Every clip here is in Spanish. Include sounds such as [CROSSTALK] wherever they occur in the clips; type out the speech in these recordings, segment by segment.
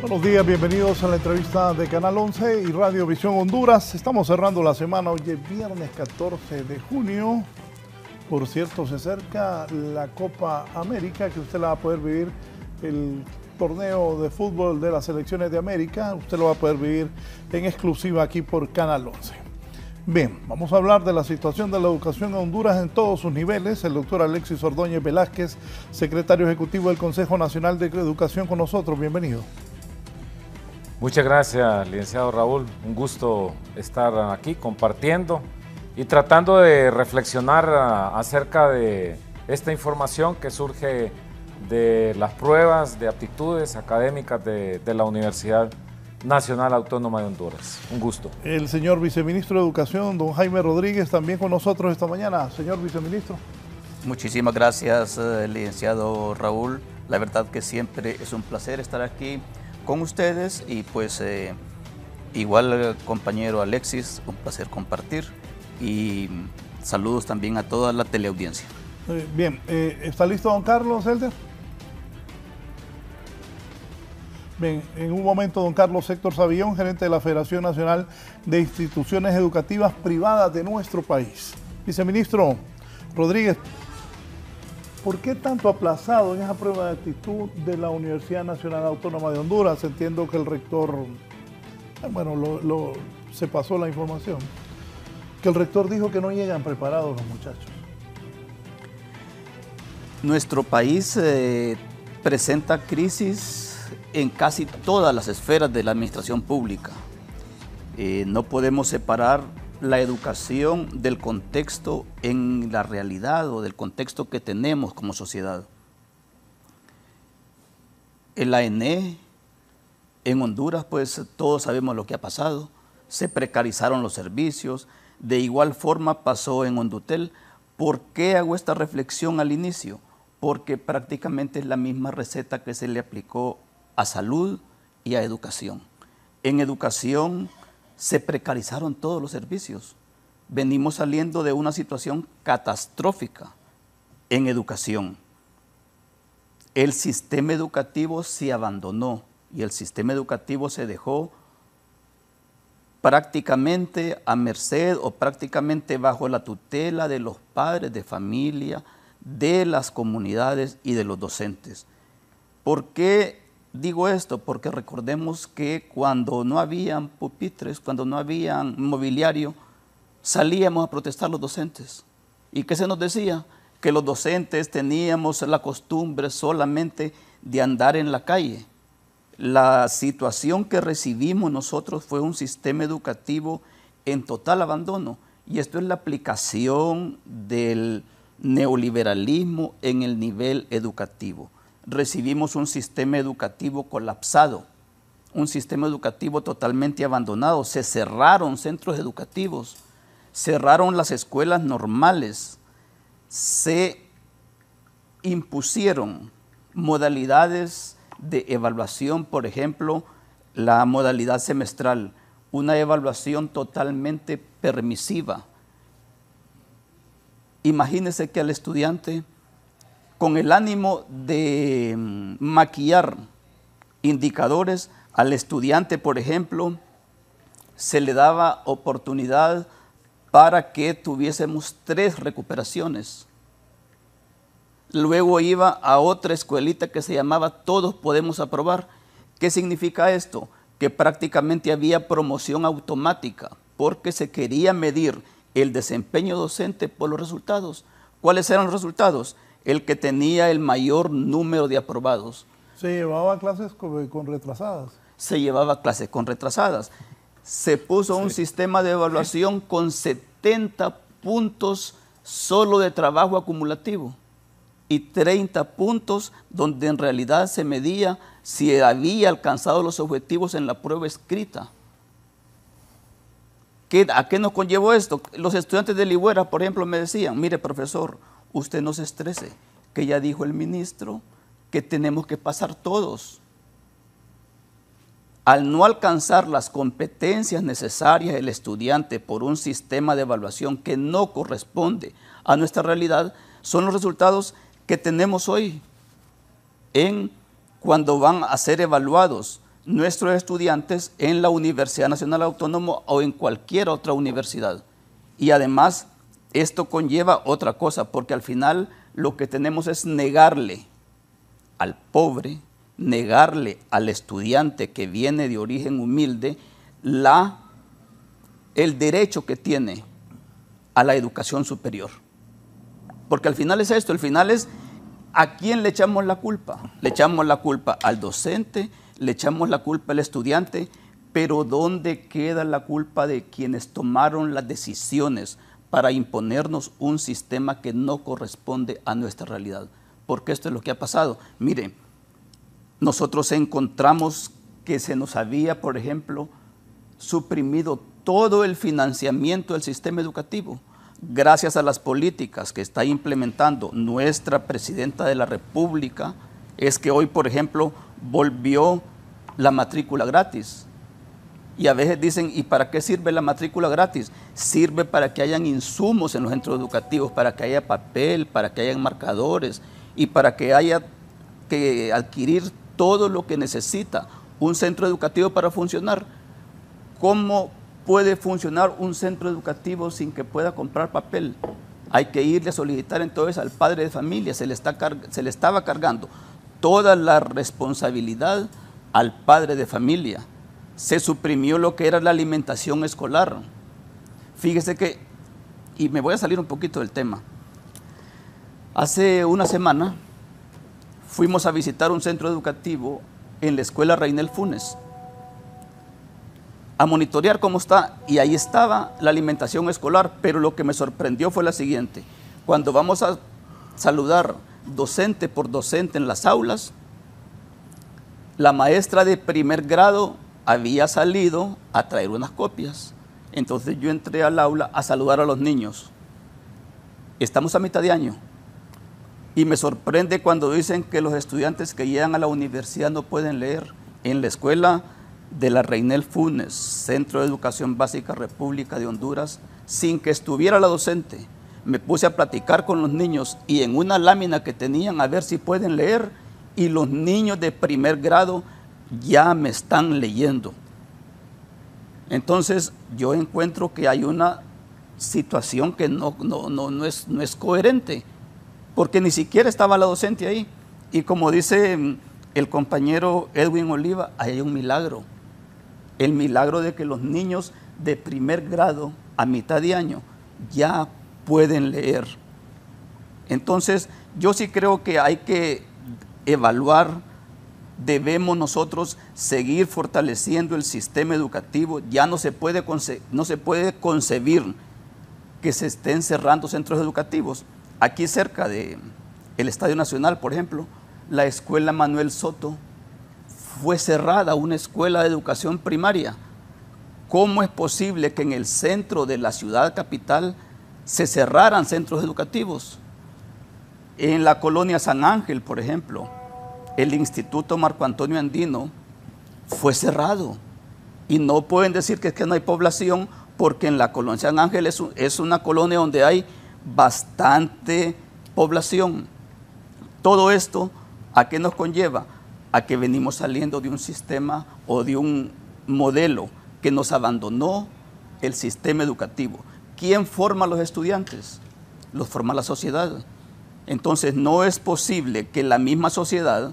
Buenos días, bienvenidos a la entrevista de Canal 11 y Radio Visión Honduras. Estamos cerrando la semana, hoy viernes 14 de junio. Por cierto, se acerca la Copa América, que usted la va a poder vivir el torneo de fútbol de las selecciones de América. Usted lo va a poder vivir en exclusiva aquí por Canal 11. Bien, vamos a hablar de la situación de la educación en Honduras en todos sus niveles. El doctor Alexis Ordóñez Velázquez, secretario ejecutivo del Consejo Nacional de Educación, con nosotros. Bienvenido. Muchas gracias, licenciado Raúl. Un gusto estar aquí compartiendo y tratando de reflexionar ah, acerca de esta información que surge de las pruebas de aptitudes académicas de, la Universidad Nacional Autónoma de Honduras. Un gusto. El señor viceministro de Educación, don Jaime Rodríguez, también con nosotros esta mañana. Señor viceministro. Muchísimas gracias, eh, licenciado Raúl. La verdad que siempre es un placer estar aquí con ustedes y pues eh, igual eh, compañero Alexis, un placer compartir y mm, saludos también a toda la teleaudiencia. Bien, eh, ¿está listo don Carlos Elder? Bien, en un momento don Carlos Héctor Savillón, gerente de la Federación Nacional de Instituciones Educativas Privadas de nuestro país. Viceministro Rodríguez, ¿Por qué tanto aplazado en esa prueba de actitud de la Universidad Nacional Autónoma de Honduras? Entiendo que el rector, eh, bueno, se pasó la información, que el rector dijo que no llegan preparados los muchachos. Nuestro país eh, presenta crisis en casi todas las esferas de la administración pública. Eh, no podemos separar la educación del contexto en la realidad o del contexto que tenemos como sociedad. El ANE en Honduras, pues todos sabemos lo que ha pasado, se precarizaron los servicios, de igual forma pasó en Hondutel. ¿Por qué hago esta reflexión al inicio? Porque prácticamente es la misma receta que se le aplicó a salud y a educación. En educación se precarizaron todos los servicios. Venimos saliendo de una situación catastrófica en educación. El sistema educativo se abandonó y el sistema educativo se dejó prácticamente a merced o prácticamente bajo la tutela de los padres de familia, de las comunidades y de los docentes. ¿Por qué Digo esto porque recordemos que cuando no habían pupitres, cuando no habían mobiliario, salíamos a protestar los docentes. ¿Y qué se nos decía? Que los docentes teníamos la costumbre solamente de andar en la calle. La situación que recibimos nosotros fue un sistema educativo en total abandono. Y esto es la aplicación del neoliberalismo en el nivel educativo recibimos un sistema educativo colapsado, un sistema educativo totalmente abandonado. Se cerraron centros educativos, cerraron las escuelas normales, se impusieron modalidades de evaluación, por ejemplo, la modalidad semestral, una evaluación totalmente permisiva. Imagínese que al estudiante con el ánimo de mm, maquillar indicadores al estudiante, por ejemplo, se le daba oportunidad para que tuviésemos tres recuperaciones. Luego iba a otra escuelita que se llamaba Todos Podemos Aprobar. ¿Qué significa esto? Que prácticamente había promoción automática porque se quería medir el desempeño docente por los resultados. ¿Cuáles eran los resultados? el que tenía el mayor número de aprobados. Se llevaba clases con, retrasadas. Se llevaba clases con retrasadas. Se puso un sistema de evaluación con 70 puntos solo de trabajo acumulativo y 30 puntos donde en realidad se medía si había alcanzado los objetivos en la prueba escrita. ¿A qué nos conllevó esto? Los estudiantes de Ligüera, por ejemplo, me decían, mire profesor, usted no se estrese, que ya dijo el ministro que tenemos que pasar todos. Al no alcanzar las competencias necesarias del estudiante por un sistema de evaluación que no corresponde a nuestra realidad, son los resultados que tenemos hoy en cuando van a ser evaluados nuestros estudiantes en la Universidad Nacional Autónoma o en cualquier otra universidad. Y además esto conlleva otra cosa, porque al final lo que tenemos es negarle al pobre, negarle al estudiante que viene de origen humilde la, el derecho que tiene a la educación superior. Porque al final es esto, al final es a quién le echamos la culpa. Le echamos la culpa al docente, le echamos la culpa al estudiante, pero ¿dónde queda la culpa de quienes tomaron las decisiones? para imponernos un sistema que no corresponde a nuestra realidad. Porque esto es lo que ha pasado. Mire, nosotros encontramos que se nos había, por ejemplo, suprimido todo el financiamiento del sistema educativo gracias a las políticas que está implementando nuestra presidenta de la República, es que hoy, por ejemplo, volvió la matrícula gratis y a veces dicen, ¿y para qué sirve la matrícula gratis? Sirve para que hayan insumos en los centros educativos, para que haya papel, para que haya marcadores y para que haya que adquirir todo lo que necesita un centro educativo para funcionar. ¿Cómo puede funcionar un centro educativo sin que pueda comprar papel? Hay que irle a solicitar entonces al padre de familia, se le, está se le estaba cargando toda la responsabilidad al padre de familia se suprimió lo que era la alimentación escolar. Fíjese que, y me voy a salir un poquito del tema, hace una semana fuimos a visitar un centro educativo en la escuela Reinel Funes a monitorear cómo está y ahí estaba la alimentación escolar, pero lo que me sorprendió fue la siguiente, cuando vamos a saludar docente por docente en las aulas, la maestra de primer grado había salido a traer unas copias. Entonces yo entré al aula a saludar a los niños. Estamos a mitad de año. Y me sorprende cuando dicen que los estudiantes que llegan a la universidad no pueden leer. En la escuela de la Reinel Funes, Centro de Educación Básica República de Honduras, sin que estuviera la docente, me puse a platicar con los niños y en una lámina que tenían a ver si pueden leer, y los niños de primer grado ya me están leyendo. Entonces yo encuentro que hay una situación que no, no, es, no es coherente, porque ni siquiera estaba la docente ahí. Y como dice mm, el compañero Edwin Oliva, hay un milagro. El milagro de que los niños de primer grado a mitad de año ya pueden leer. Entonces, yo sí creo que hay que evaluar debemos nosotros seguir fortaleciendo el sistema educativo. Ya no se puede, no se puede concebir que se estén cerrando centros educativos. Aquí cerca del Estadio Nacional, por ejemplo, la escuela Manuel Soto fue cerrada, una escuela de educación primaria. ¿Cómo es posible que en el centro de la ciudad capital se cerraran centros educativos? En la colonia San Ángel, por ejemplo, el Instituto Marco Antonio Andino fue cerrado. Y no pueden decir que es que no hay población, porque en la colonia San Ángel es, es una colonia donde hay bastante población. Todo esto, ¿a qué nos conlleva? A que venimos saliendo de un sistema o de un modelo que nos abandonó el sistema educativo. ¿Quién forma a los estudiantes? Los forma la sociedad. Entonces no es posible que la misma sociedad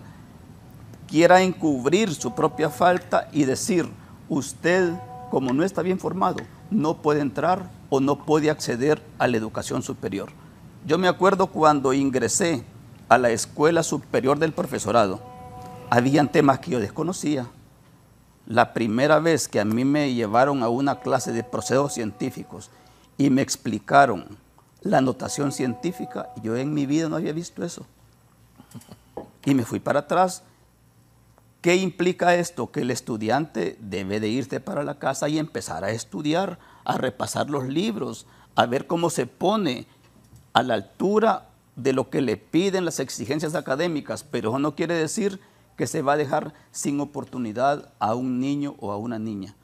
quiera encubrir su propia falta y decir, usted como no está bien formado, no puede entrar o no puede acceder a la educación superior. Yo me acuerdo cuando ingresé a la Escuela Superior del Profesorado, habían temas que yo desconocía. La primera vez que a mí me llevaron a una clase de procesos científicos y me explicaron la notación científica. Yo en mi vida no había visto eso. Y me fui para atrás. ¿Qué implica esto? Que el estudiante debe de irse para la casa y empezar a estudiar, a repasar los libros, a ver cómo se pone a la altura de lo que le piden las exigencias académicas, pero eso no quiere decir que se va a dejar sin oportunidad a un niño o a una niña.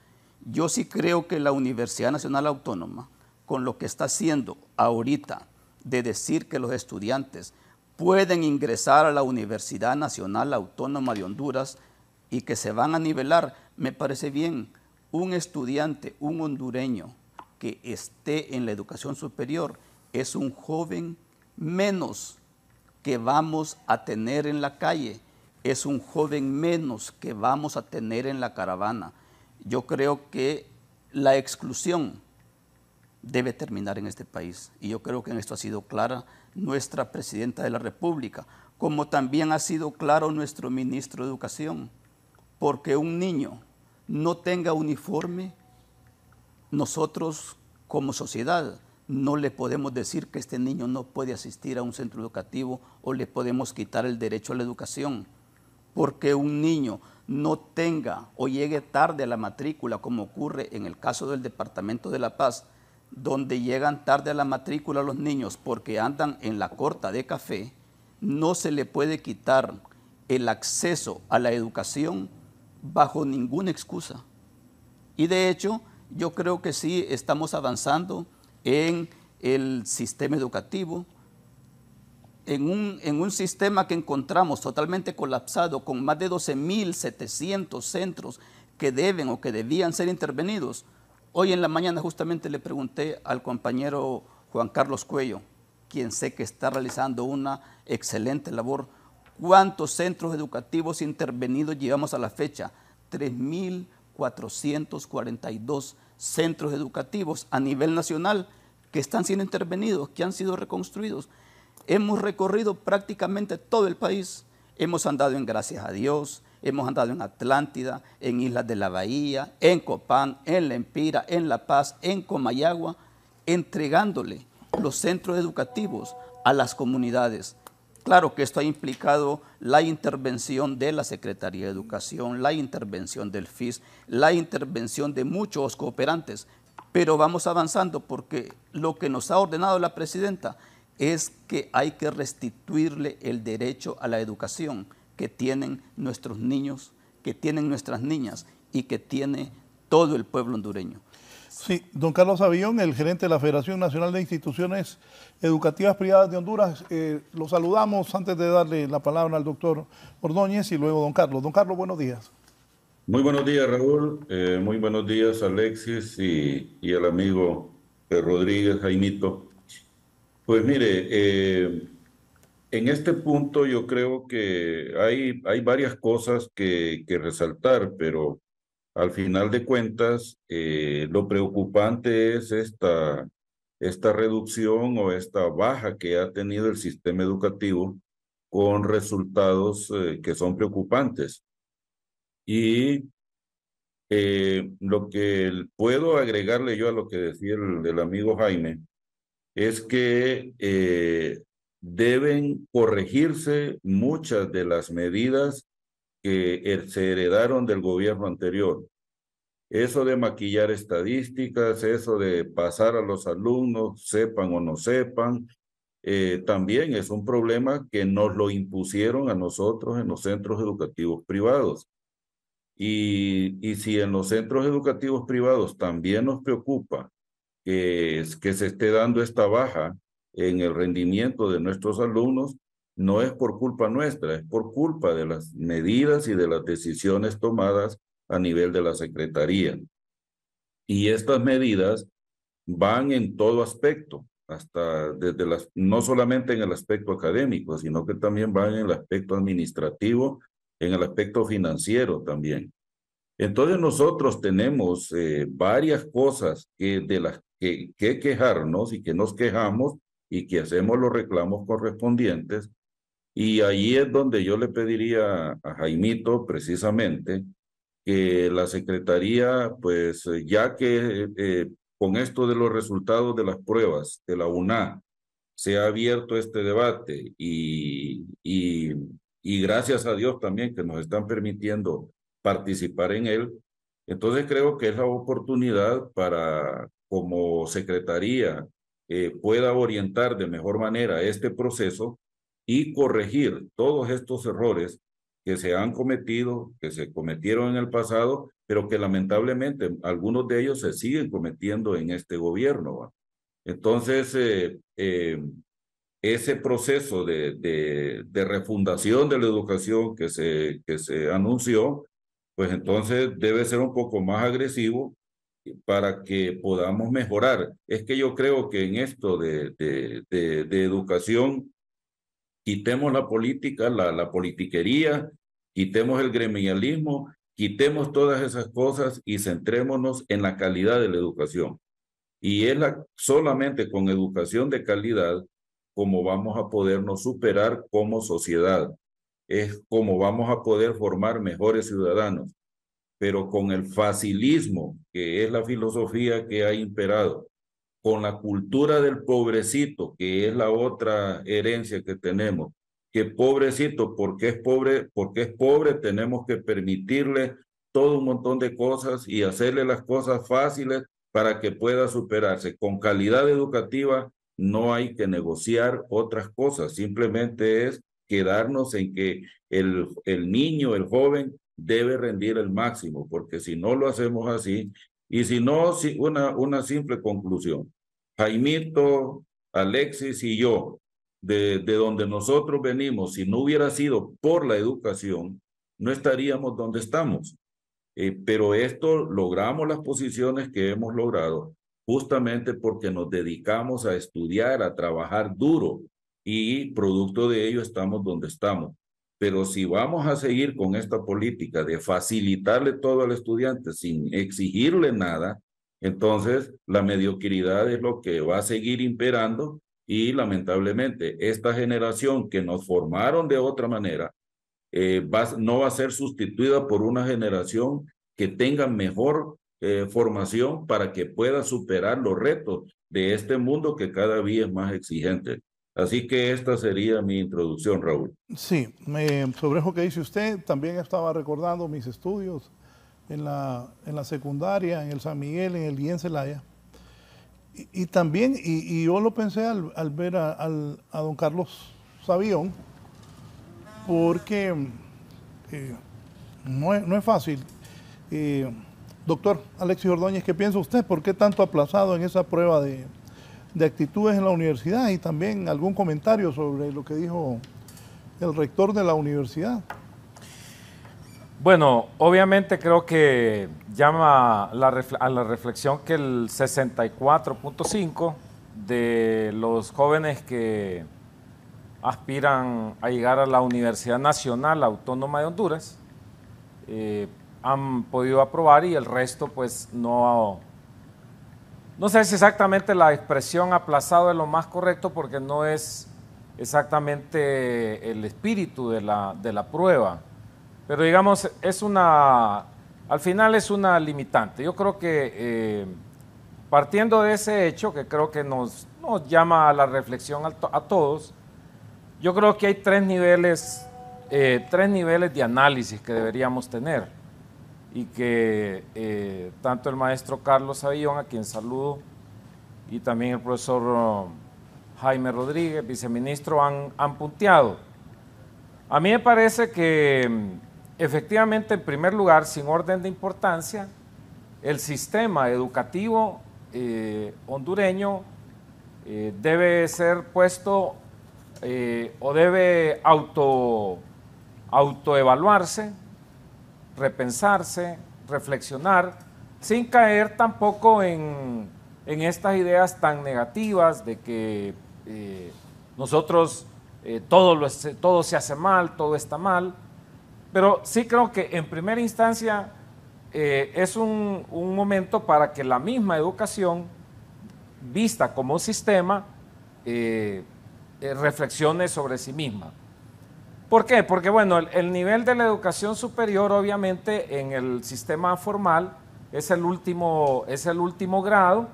Yo sí creo que la Universidad Nacional Autónoma con lo que está haciendo ahorita de decir que los estudiantes pueden ingresar a la Universidad Nacional Autónoma de Honduras y que se van a nivelar, me parece bien, un estudiante, un hondureño que esté en la educación superior es un joven menos que vamos a tener en la calle, es un joven menos que vamos a tener en la caravana. Yo creo que la exclusión debe terminar en este país. Y yo creo que en esto ha sido clara nuestra presidenta de la República, como también ha sido claro nuestro ministro de Educación, porque un niño no tenga uniforme, nosotros como sociedad no le podemos decir que este niño no puede asistir a un centro educativo o le podemos quitar el derecho a la educación, porque un niño no tenga o llegue tarde a la matrícula, como ocurre en el caso del Departamento de la Paz, donde llegan tarde a la matrícula los niños porque andan en la corta de café, no se le puede quitar el acceso a la educación bajo ninguna excusa. Y de hecho, yo creo que sí estamos avanzando en el sistema educativo, en un, sistema que encontramos totalmente colapsado, con más de 12.700 centros que deben o que debían ser intervenidos Hoy en la mañana justamente le pregunté al compañero Juan Carlos Cuello, quien sé que está realizando una excelente labor, ¿cuántos centros educativos intervenidos llevamos a la fecha? 3.442 centros educativos a nivel nacional que están siendo intervenidos, que han sido reconstruidos. Hemos recorrido prácticamente todo el país, hemos andado en gracias a Dios, hemos andado en Atlántida, en Islas de la Bahía, en Copán, en La Empira, en La Paz, en Comayagua, entregándole los centros educativos a las comunidades. Claro que esto ha implicado la intervención de la Secretaría de Educación, la intervención del FIS, la intervención de muchos cooperantes, pero vamos avanzando porque lo que nos ha ordenado la Presidenta es que hay que restituirle el derecho a la educación que tienen nuestros niños, que tienen nuestras niñas y que tiene todo el pueblo hondureño. Sí, don Carlos Avillón, el gerente de la Federación Nacional de Instituciones Educativas Privadas de Honduras. Eh, lo saludamos antes de darle la palabra al doctor Ordóñez y luego don Carlos. Don Carlos, buenos días. Muy buenos días, Raúl. Eh, muy buenos días, Alexis y, el amigo eh, Rodríguez Jaimito. Pues mire, en este punto yo creo que hay, hay varias cosas que, resaltar, pero al final de cuentas eh, lo preocupante es esta, esta reducción o esta baja que ha tenido el sistema educativo con resultados eh, que son preocupantes. Y eh, lo que puedo agregarle yo a lo que decía el, el amigo Jaime es que deben corregirse muchas de las medidas que se heredaron del gobierno anterior. Eso de maquillar estadísticas, eso de pasar a los alumnos, sepan o no sepan, eh, también es un problema que nos lo impusieron a nosotros en los centros educativos privados. Y, y si en los centros educativos privados también nos preocupa que, que se esté dando esta baja en el rendimiento de nuestros alumnos no es por culpa nuestra, es por culpa de las medidas y de las decisiones tomadas a nivel de la Secretaría. Y estas medidas van en todo aspecto, hasta desde las, no solamente en el aspecto académico, sino que también van en el aspecto administrativo, en el aspecto financiero también. Entonces nosotros tenemos eh, varias cosas que, de las que, que quejarnos y que nos quejamos y que hacemos los reclamos correspondientes. Y ahí es donde yo le pediría a Jaimito precisamente que la Secretaría, pues ya que eh, con esto de los resultados de las pruebas de la UNA se ha abierto este debate y gracias a Dios también que nos están permitiendo participar en él, entonces creo que es la oportunidad para como Secretaría eh, pueda orientar de mejor manera este proceso y corregir todos estos errores que se han cometido, que se cometieron en el pasado, pero que lamentablemente algunos de ellos se siguen cometiendo en este gobierno. Entonces, eh, eh, ese proceso de, refundación de la educación que se, que se anunció, pues entonces debe ser un poco más agresivo para que podamos mejorar. Es que yo creo que en esto de, educación, quitemos la política, la, politiquería, quitemos el gremialismo, quitemos todas esas cosas y centrémonos en la calidad de la educación. Y es solamente con educación de calidad como vamos a podernos superar como sociedad, es como vamos a poder formar mejores ciudadanos pero con el facilismo, que es la filosofía que ha imperado, con la cultura del pobrecito, que es la otra herencia que tenemos, que pobrecito, porque es pobre, porque es pobre, tenemos que permitirle todo un montón de cosas y hacerle las cosas fáciles para que pueda superarse. Con calidad educativa no hay que negociar otras cosas, simplemente es quedarnos en que el, el niño, el joven, debe rendir el máximo, porque si no lo hacemos así, y si no, si una, una simple conclusión. Jaimito, Alexis y yo, de, de donde nosotros venimos, si no hubiera sido por la educación, no estaríamos donde estamos. Eh, pero esto logramos las posiciones que hemos logrado justamente porque nos dedicamos a estudiar, a trabajar duro y producto de ello estamos donde estamos. Pero si vamos a seguir con esta política de facilitarle todo al estudiante sin exigirle nada, entonces la mediocridad es lo que va a seguir imperando y lamentablemente esta generación que nos formaron de otra manera eh, no va a ser sustituida por una generación que tenga mejor eh, formación para que pueda superar los retos de este mundo que cada día es más exigente. Así que esta sería mi introducción, Raúl. Sí, me, sobre eso que dice usted, también estaba recordando mis estudios en la, en la secundaria, en el San Miguel, en el Guien Celaya. Y, también, y, yo lo pensé al, ver a, don Carlos Sabión, porque eh, no, es, fácil. Eh, doctor Alexis Ordóñez, ¿qué piensa usted? ¿Por qué tanto aplazado en esa prueba de, de actitudes en la universidad y también algún comentario sobre lo que dijo el rector de la universidad. Bueno, obviamente creo que llama la a la reflexión que el 64.5 de los jóvenes que aspiran a llegar a la Universidad Nacional Autónoma de Honduras eh, han podido aprobar y el resto pues no no sé si exactamente la expresión aplazado es lo más correcto porque no es exactamente el espíritu de la, prueba, pero digamos, es una, al final es una limitante. Yo creo que eh, partiendo de ese hecho, que creo que nos, llama a la reflexión a, todos, yo creo que hay tres niveles, eh, tres niveles de análisis que deberíamos tener y que eh, tanto el maestro Carlos Avillón, a quien saludo, y también el profesor um, Jaime Rodríguez, viceministro, han, punteado. A mí me parece que um, efectivamente, en primer lugar, sin orden de importancia, el sistema educativo eh, hondureño eh, debe ser puesto o debe auto autoevaluarse repensarse, reflexionar, sin caer tampoco en, estas ideas tan negativas de que eh, nosotros eh, todo, lo, todo se hace mal, todo está mal, pero sí creo que en primera instancia eh, es un, momento para que la misma educación, vista como un sistema, reflexione sobre sí misma. ¿Por qué? Porque bueno, el, nivel de la educación superior obviamente en el sistema formal es el último, es el último grado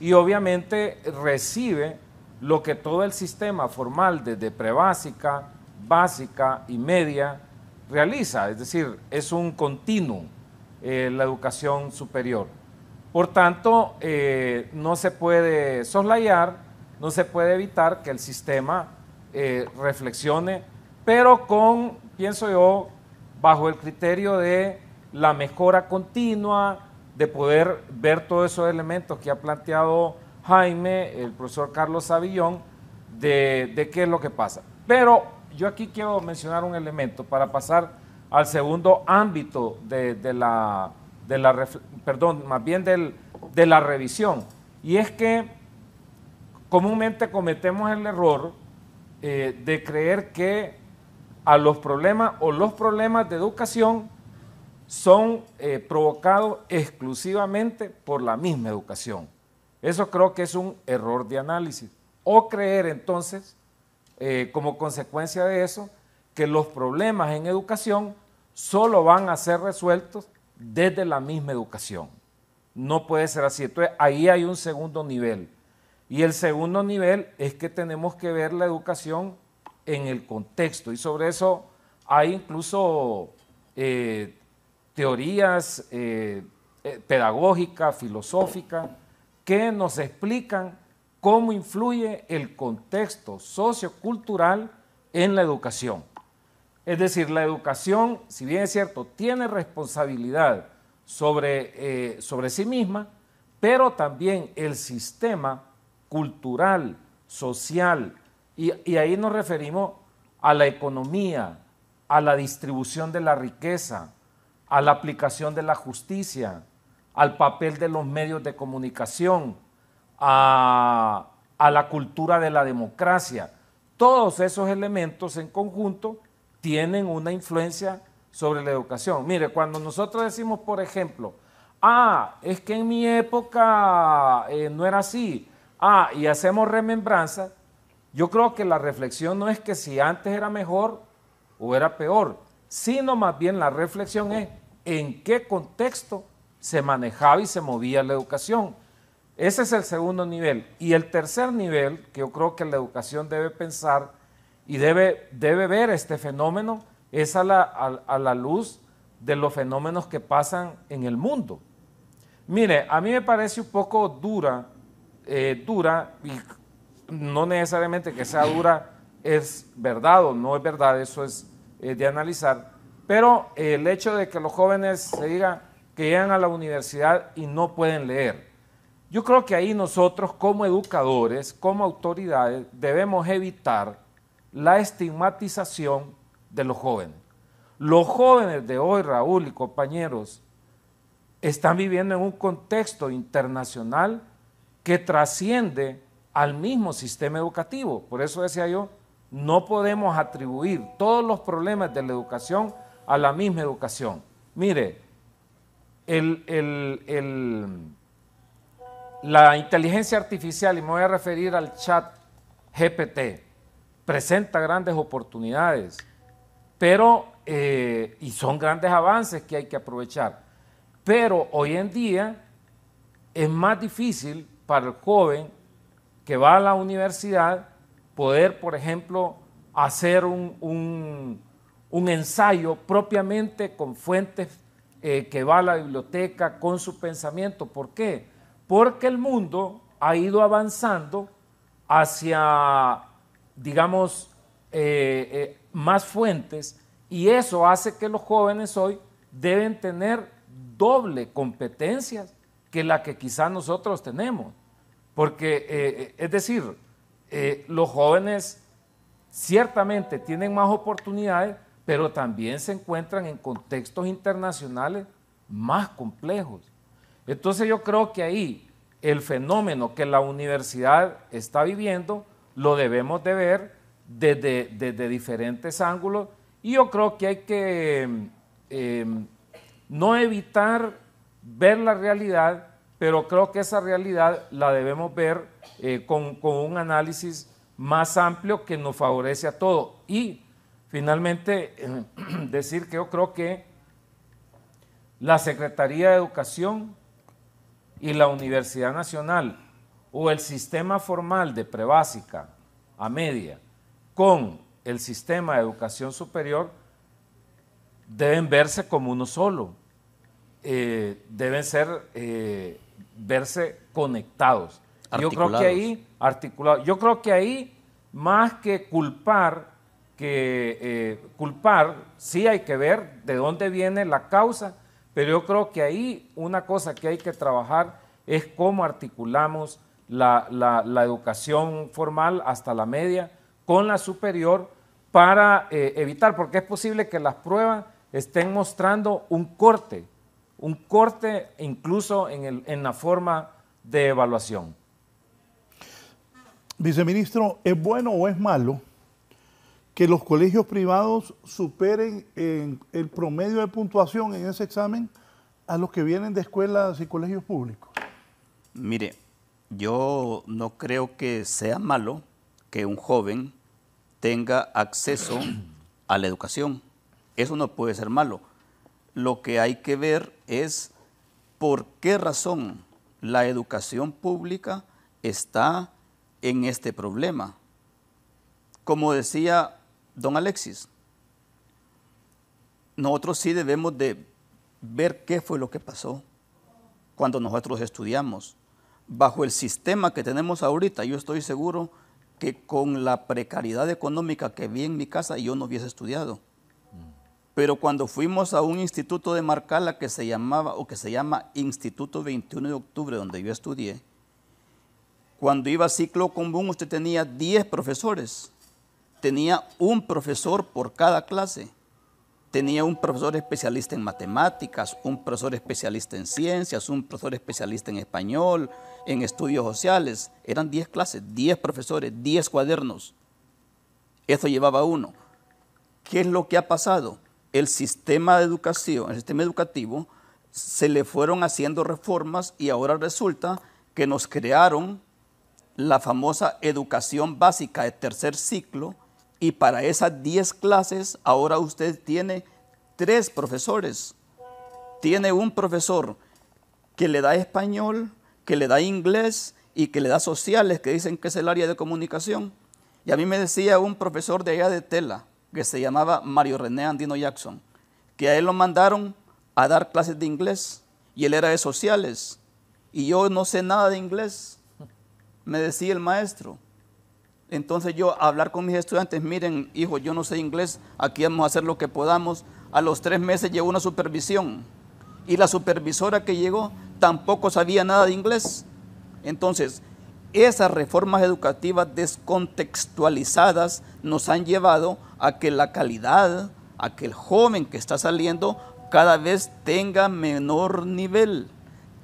y obviamente recibe lo que todo el sistema formal desde prebásica, básica y media realiza, es decir, es un continuo eh, la educación superior. Por tanto, eh, no se puede soslayar, no se puede evitar que el sistema eh, reflexione pero con, pienso yo, bajo el criterio de la mejora continua, de poder ver todos esos elementos que ha planteado Jaime, el profesor Carlos Savillón, de, qué es lo que pasa. Pero yo aquí quiero mencionar un elemento para pasar al segundo ámbito de, la, la perdón, más bien de la revisión. Y es que comúnmente cometemos el error eh, de creer que a los problemas o los problemas de educación son eh, provocados exclusivamente por la misma educación. Eso creo que es un error de análisis. O creer entonces, eh, como consecuencia de eso, que los problemas en educación solo van a ser resueltos desde la misma educación. No puede ser así. Entonces, ahí hay un segundo nivel. Y el segundo nivel es que tenemos que ver la educación en el contexto. Y sobre eso hay incluso eh, teorías eh, eh, pedagógicas, filosóficas, que nos explican cómo influye el contexto sociocultural en la educación. Es decir, la educación, si bien es cierto, tiene responsabilidad sobre, sobre sí misma, pero también el sistema cultural, social, y, ahí nos referimos a la economía, a la distribución de la riqueza, a la aplicación de la justicia, al papel de los medios de comunicación, a, la cultura de la democracia. Todos esos elementos en conjunto tienen una influencia sobre la educación. Mire, cuando nosotros decimos, por ejemplo, ah, es que en mi época eh, no era así, ah, y hacemos remembranza, yo creo que la reflexión no es que si antes era mejor o era peor, sino más bien la reflexión es en qué contexto se manejaba y se movía la educación. Ese es el segundo nivel. Y el tercer nivel, que yo creo que la educación debe pensar y debe, debe ver este fenómeno, es a la, luz de los fenómenos que pasan en el mundo. Mire, a mí me parece un poco dura, eh, dura y no necesariamente que sea dura es verdad o no es verdad, eso es de analizar, pero el hecho de que los jóvenes se digan, que llegan a la universidad y no pueden leer. Yo creo que ahí nosotros como educadores, como autoridades, debemos evitar la estigmatización de los jóvenes. Los jóvenes de hoy, Raúl y compañeros, están viviendo en un contexto internacional que trasciende al mismo sistema educativo. Por eso decía yo, no podemos atribuir todos los problemas de la educación a la misma educación. Mire, la inteligencia artificial, y me voy a referir al chat GPT, presenta grandes oportunidades, pero, eh, y son grandes avances que hay que aprovechar, pero hoy en día es más difícil para el joven que va a la universidad poder, por ejemplo, hacer un, ensayo propiamente con fuentes eh, que va a la biblioteca, con su pensamiento. ¿Por qué? Porque el mundo ha ido avanzando hacia, digamos, eh, eh, más fuentes y eso hace que los jóvenes hoy deben tener doble competencia que la que quizás nosotros tenemos. Porque, eh, eh, es decir, eh, los jóvenes ciertamente tienen más oportunidades, pero también se encuentran en contextos internacionales más complejos. Entonces yo creo que ahí el fenómeno que la universidad está viviendo lo debemos de ver desde, diferentes ángulos y yo creo que hay que em, no evitar ver la realidad, pero creo que esa realidad la debemos ver eh, con, un análisis más amplio que nos favorece a todo. Y finalmente, [CLEARS THROAT] decir que yo creo que la Secretaría de Educación y la Universidad Nacional o el sistema formal de prebásica a media con el sistema de educación superior deben verse como uno solo, eh, deben ser eh, verse conectados. Yo creo que ahí, articulado, yo creo que ahí, más que culpar, que eh, culpar, sí hay que ver de dónde viene la causa, pero yo creo que ahí una cosa que hay que trabajar es cómo articulamos la, educación formal hasta la media con la superior para eh, evitar, porque es posible que las pruebas estén mostrando un corte, un corte incluso en, la forma de evaluación. Viceministro, ¿es bueno o es malo que los colegios privados superen en el promedio de puntuación en ese examen a los que vienen de escuelas y colegios públicos? Mire, yo no creo que sea malo que un joven tenga acceso a la educación. Eso no puede ser malo lo que hay que ver es por qué razón la educación pública está en este problema. Como decía don Alexis, nosotros sí debemos de ver qué fue lo que pasó cuando nosotros estudiamos. Bajo el sistema que tenemos ahorita, yo estoy seguro que con la precariedad económica que vi en mi casa yo no hubiese estudiado. Pero cuando fuimos a un instituto de Marcala que se llamaba o que se llama Instituto 21 de Octubre, donde yo estudié, cuando iba a ciclo común usted tenía 10 profesores, tenía un profesor por cada clase, tenía un profesor especialista en matemáticas, un profesor especialista en ciencias, un profesor especialista en español, en estudios sociales, eran 10 clases, 10 profesores, 10 cuadernos, eso llevaba uno. ¿Qué es lo que ha pasado? el sistema de el sistema educativo, se le fueron haciendo reformas y ahora resulta que nos crearon la famosa educación básica de tercer ciclo y para esas 10 clases ahora usted tiene tres profesores. Tiene un profesor que le da español, que le da inglés y que le da sociales, que dicen que es el área de comunicación. Y a mí me decía un profesor de allá de Tela, que se llamaba Mario René Andino Jackson, que a él lo mandaron a dar clases de inglés y él era de sociales y yo no sé nada de inglés, me decía el maestro. Entonces yo a hablar con mis estudiantes, miren, hijo, yo no sé inglés, aquí vamos a hacer lo que podamos. A los tres meses llegó una supervisión y la supervisora que llegó tampoco sabía nada de inglés. Entonces, esas reformas educativas descontextualizadas nos han llevado a que la calidad, a que el joven que está saliendo cada vez tenga menor nivel.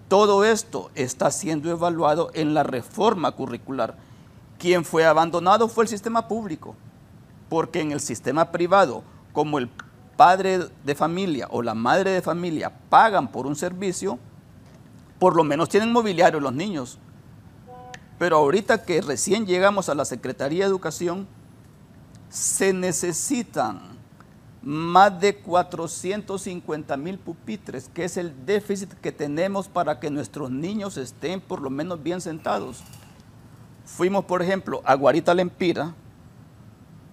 Todo esto está siendo evaluado en la reforma curricular. Quien fue abandonado fue el sistema público, porque en el sistema privado, como el padre de familia o la madre de familia pagan por un servicio, por lo menos tienen mobiliario los niños, pero ahorita que recién llegamos a la Secretaría de Educación, se necesitan más de 450 mil pupitres, que es el déficit que tenemos para que nuestros niños estén por lo menos bien sentados. Fuimos, por ejemplo, a Guarita Lempira,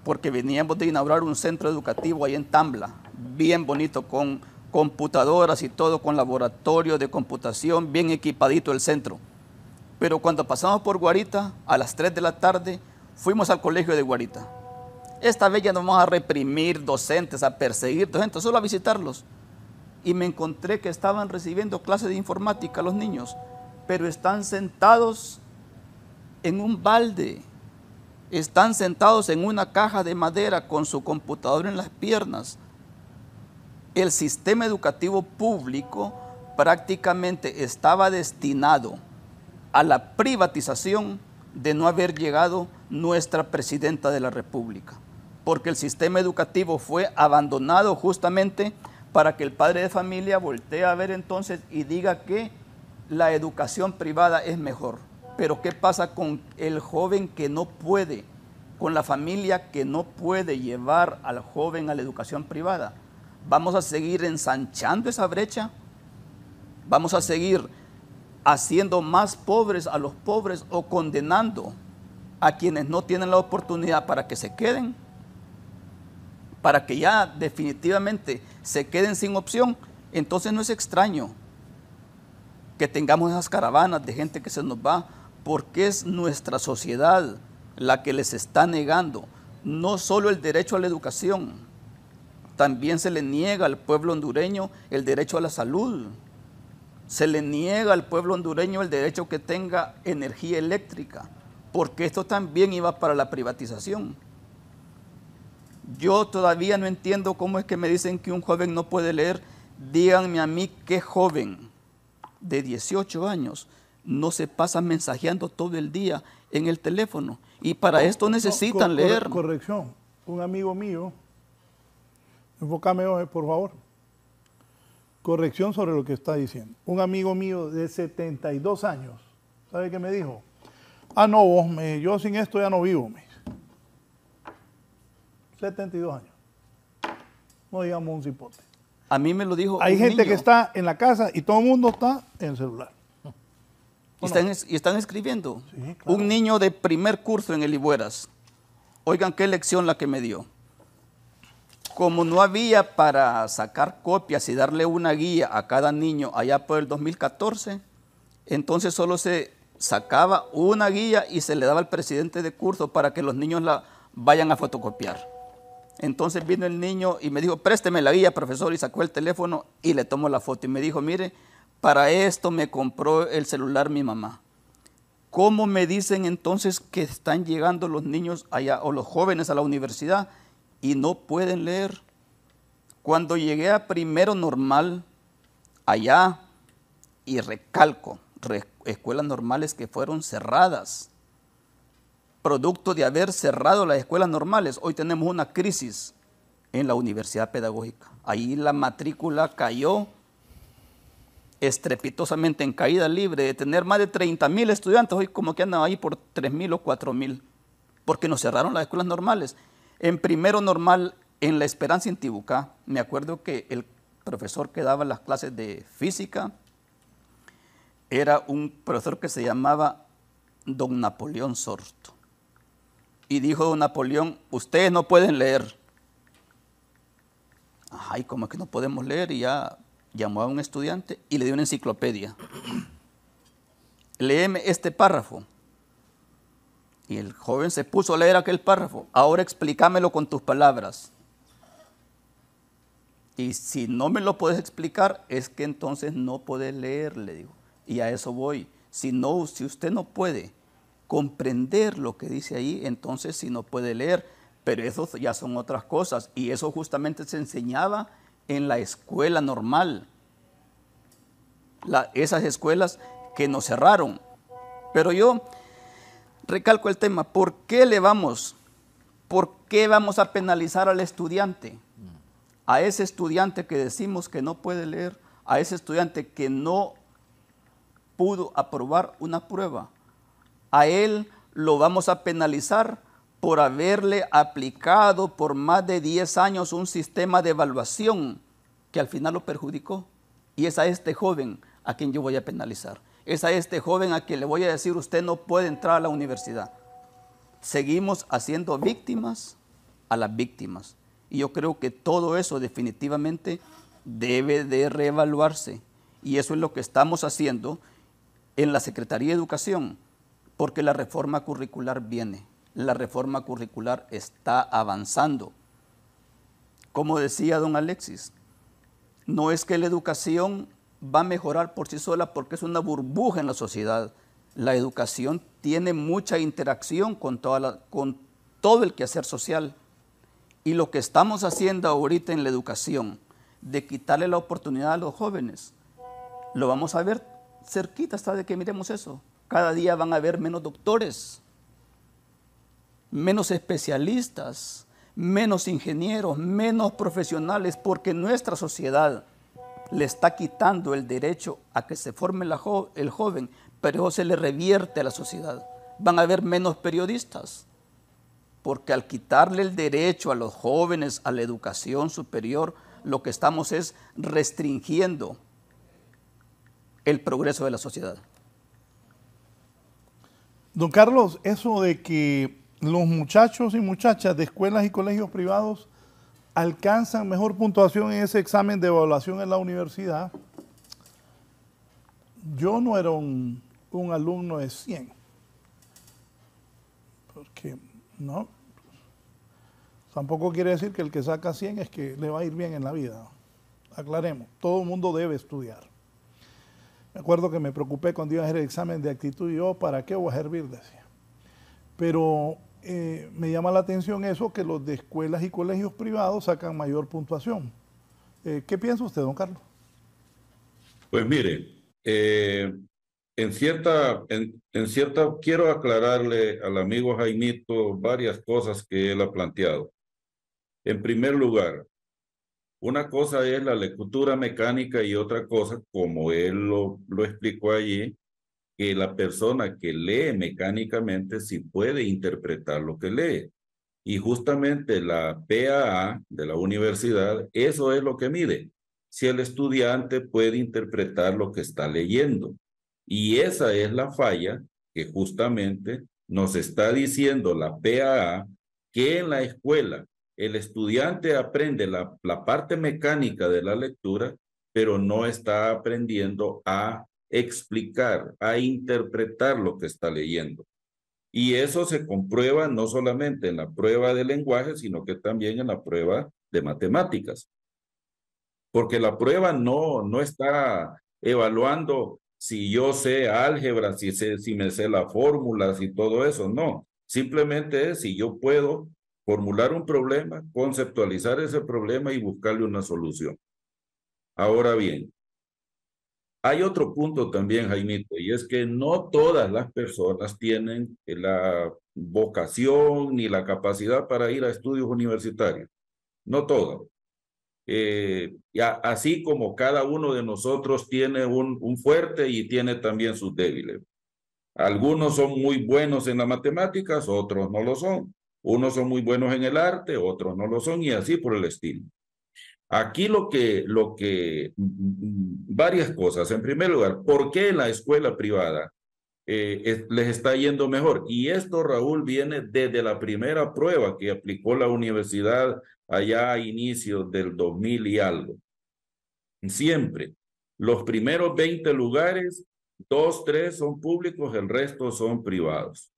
porque veníamos de inaugurar un centro educativo ahí en Tambla, bien bonito, con computadoras y todo, con laboratorio de computación, bien equipadito el centro. Pero cuando pasamos por Guarita, a las 3 de la tarde, fuimos al colegio de Guarita. Esta vez ya no vamos a reprimir docentes, a perseguir docentes, solo a visitarlos. Y me encontré que estaban recibiendo clases de informática los niños, pero están sentados en un balde, están sentados en una caja de madera con su computador en las piernas. El sistema educativo público prácticamente estaba destinado a la privatización de no haber llegado nuestra presidenta de la República, porque el sistema educativo fue abandonado justamente para que el padre de familia voltee a ver entonces y diga que la educación privada es mejor. Pero ¿qué pasa con el joven que no puede, con la familia que no puede llevar al joven a la educación privada? ¿Vamos a seguir ensanchando esa brecha? ¿Vamos a seguir haciendo más pobres a los pobres o condenando a quienes no tienen la oportunidad para que se queden, para que ya definitivamente se queden sin opción, entonces no es extraño que tengamos esas caravanas de gente que se nos va, porque es nuestra sociedad la que les está negando no solo el derecho a la educación, también se le niega al pueblo hondureño el derecho a la salud se le niega al pueblo hondureño el derecho que tenga energía eléctrica, porque esto también iba para la privatización. Yo todavía no entiendo cómo es que me dicen que un joven no puede leer. Díganme a mí qué joven de 18 años no se pasa mensajeando todo el día en el teléfono. Y para esto necesitan leer. Corrección. Un amigo mío, enfócame, por favor corrección sobre lo que está diciendo. Un amigo mío de 72 años, ¿sabe qué me dijo? Ah, no, vos, yo sin esto ya no vivo. Me 72 años. No digamos un cipote. A mí me lo dijo. Hay gente que está en la casa y todo el mundo está en el celular. Y están, escribiendo. Un niño de primer curso en el Ibueras. Oigan qué lección la que me dio. Como no había para sacar copias y darle una guía a cada niño allá por el 2014, entonces solo se sacaba una guía y se le daba al presidente de curso para que los niños la vayan a fotocopiar. Entonces vino el niño y me dijo, présteme la guía, profesor, y sacó el teléfono y le tomó la foto. Y me dijo, mire, para esto me compró el celular mi mamá. ¿Cómo me dicen entonces que están llegando los niños allá o los jóvenes a la universidad? y no pueden leer. Cuando llegué a primero normal, allá, y recalco, escuelas normales que fueron cerradas, producto de haber cerrado las escuelas normales, hoy tenemos una crisis en la universidad pedagógica. Ahí la matrícula cayó estrepitosamente en caída libre, de tener más de 30 mil estudiantes, hoy como que andan ahí por 3 mil o 4 mil, porque nos cerraron las escuelas normales. En primero normal, en la Esperanza en me acuerdo que el profesor que daba las clases de física era un profesor que se llamaba don Napoleón Sorto. Y dijo don Napoleón, ustedes no pueden leer. Ay, ¿cómo es que no podemos leer? Y ya llamó a un estudiante y le dio una enciclopedia. [CLEARS THROAT] Léeme este párrafo. Y el joven se puso a leer aquel párrafo. Ahora explícamelo con tus palabras. Y si no me lo puedes explicar, es que entonces no puedes leer, le digo. Y a eso voy. Si, no, si usted no puede comprender lo que dice ahí, entonces si no puede leer. Pero eso ya son otras cosas. Y eso justamente se enseñaba en la escuela normal. esas escuelas que nos cerraron. Pero yo recalco el tema, ¿por qué le vamos? ¿Por qué vamos a penalizar al estudiante? A ese estudiante que decimos que no puede leer, a ese estudiante que no pudo aprobar una prueba. A él lo vamos a penalizar por haberle aplicado por más de 10 años un sistema de evaluación que al final lo perjudicó. Y es a este joven a quien yo voy a penalizar es a este joven a quien le voy a decir, usted no puede entrar a la universidad. Seguimos haciendo víctimas a las víctimas. Y yo creo que todo eso definitivamente debe de reevaluarse. Y eso es lo que estamos haciendo en la Secretaría de Educación, porque la reforma curricular viene, la reforma curricular está avanzando. Como decía don Alexis, no es que la educación va a mejorar por sí sola porque es una burbuja en la sociedad. La educación tiene mucha interacción con, todo el quehacer social. Y lo que estamos haciendo ahorita en la educación, de quitarle la oportunidad a los jóvenes, lo vamos a ver cerquita hasta de que miremos eso. Cada día van a haber menos doctores, menos especialistas, menos ingenieros, menos profesionales, porque nuestra sociedad le está quitando el derecho a que se forme el joven, pero eso se le revierte a la sociedad. Van a haber menos periodistas, porque al quitarle el derecho a los jóvenes a la educación superior, lo que estamos es restringiendo el progreso de la sociedad. Don Carlos, eso de que los muchachos y muchachas de escuelas y colegios privados alcanzan mejor puntuación en ese examen de evaluación en la universidad. Yo no era un, alumno de 100, porque no, tampoco quiere decir que el que saca 100 es que le va a ir bien en la vida. Aclaremos, todo el mundo debe estudiar. Me acuerdo que me preocupé cuando iba a hacer el examen de actitud y yo, oh, ¿para qué voy a servir? Decía. Pero eh, me llama la atención eso, que los de escuelas y colegios privados sacan mayor puntuación. Eh, ¿Qué piensa usted, don Carlos? Pues mire, eh, en cierta, en, cierta, quiero aclararle al amigo Jaimito varias cosas que él ha planteado. En primer lugar, una cosa es la lectura mecánica y otra cosa, como él lo, lo explicó allí, que la persona que lee mecánicamente sí puede interpretar lo que lee. Y justamente la PAA de la universidad, eso es lo que mide, si el estudiante puede interpretar lo que está leyendo. Y esa es la falla que justamente nos está diciendo la PAA que en la escuela el estudiante aprende la, la parte mecánica de la lectura, pero no está aprendiendo a explicar, a interpretar lo que está leyendo. Y eso se comprueba no solamente en la prueba de lenguaje, sino que también en la prueba de matemáticas. Porque la prueba no, no está evaluando si yo sé álgebra, si, sé, si me sé las fórmulas y todo eso, no. Simplemente es si yo puedo formular un problema, conceptualizar ese problema y buscarle una solución. Ahora bien, hay otro punto también, Jaimito, y es que no todas las personas tienen eh, la vocación ni la capacidad para ir a estudios universitarios. No todas. Eh, así como cada uno de nosotros tiene un, un fuerte y tiene también sus débiles. Algunos son muy buenos en las matemáticas, otros no lo son. Unos son muy buenos en el arte, otros no lo son, y así por el estilo. Aquí lo que, lo que, mm, mm, varias cosas. En primer lugar, ¿por qué la escuela privada eh, les está yendo mejor? Y esto, Raúl, viene desde la primera prueba que aplicó la universidad allá a inicios del 2000 y algo. Siempre, los primeros 20 lugares, dos, tres son públicos, el resto son privados.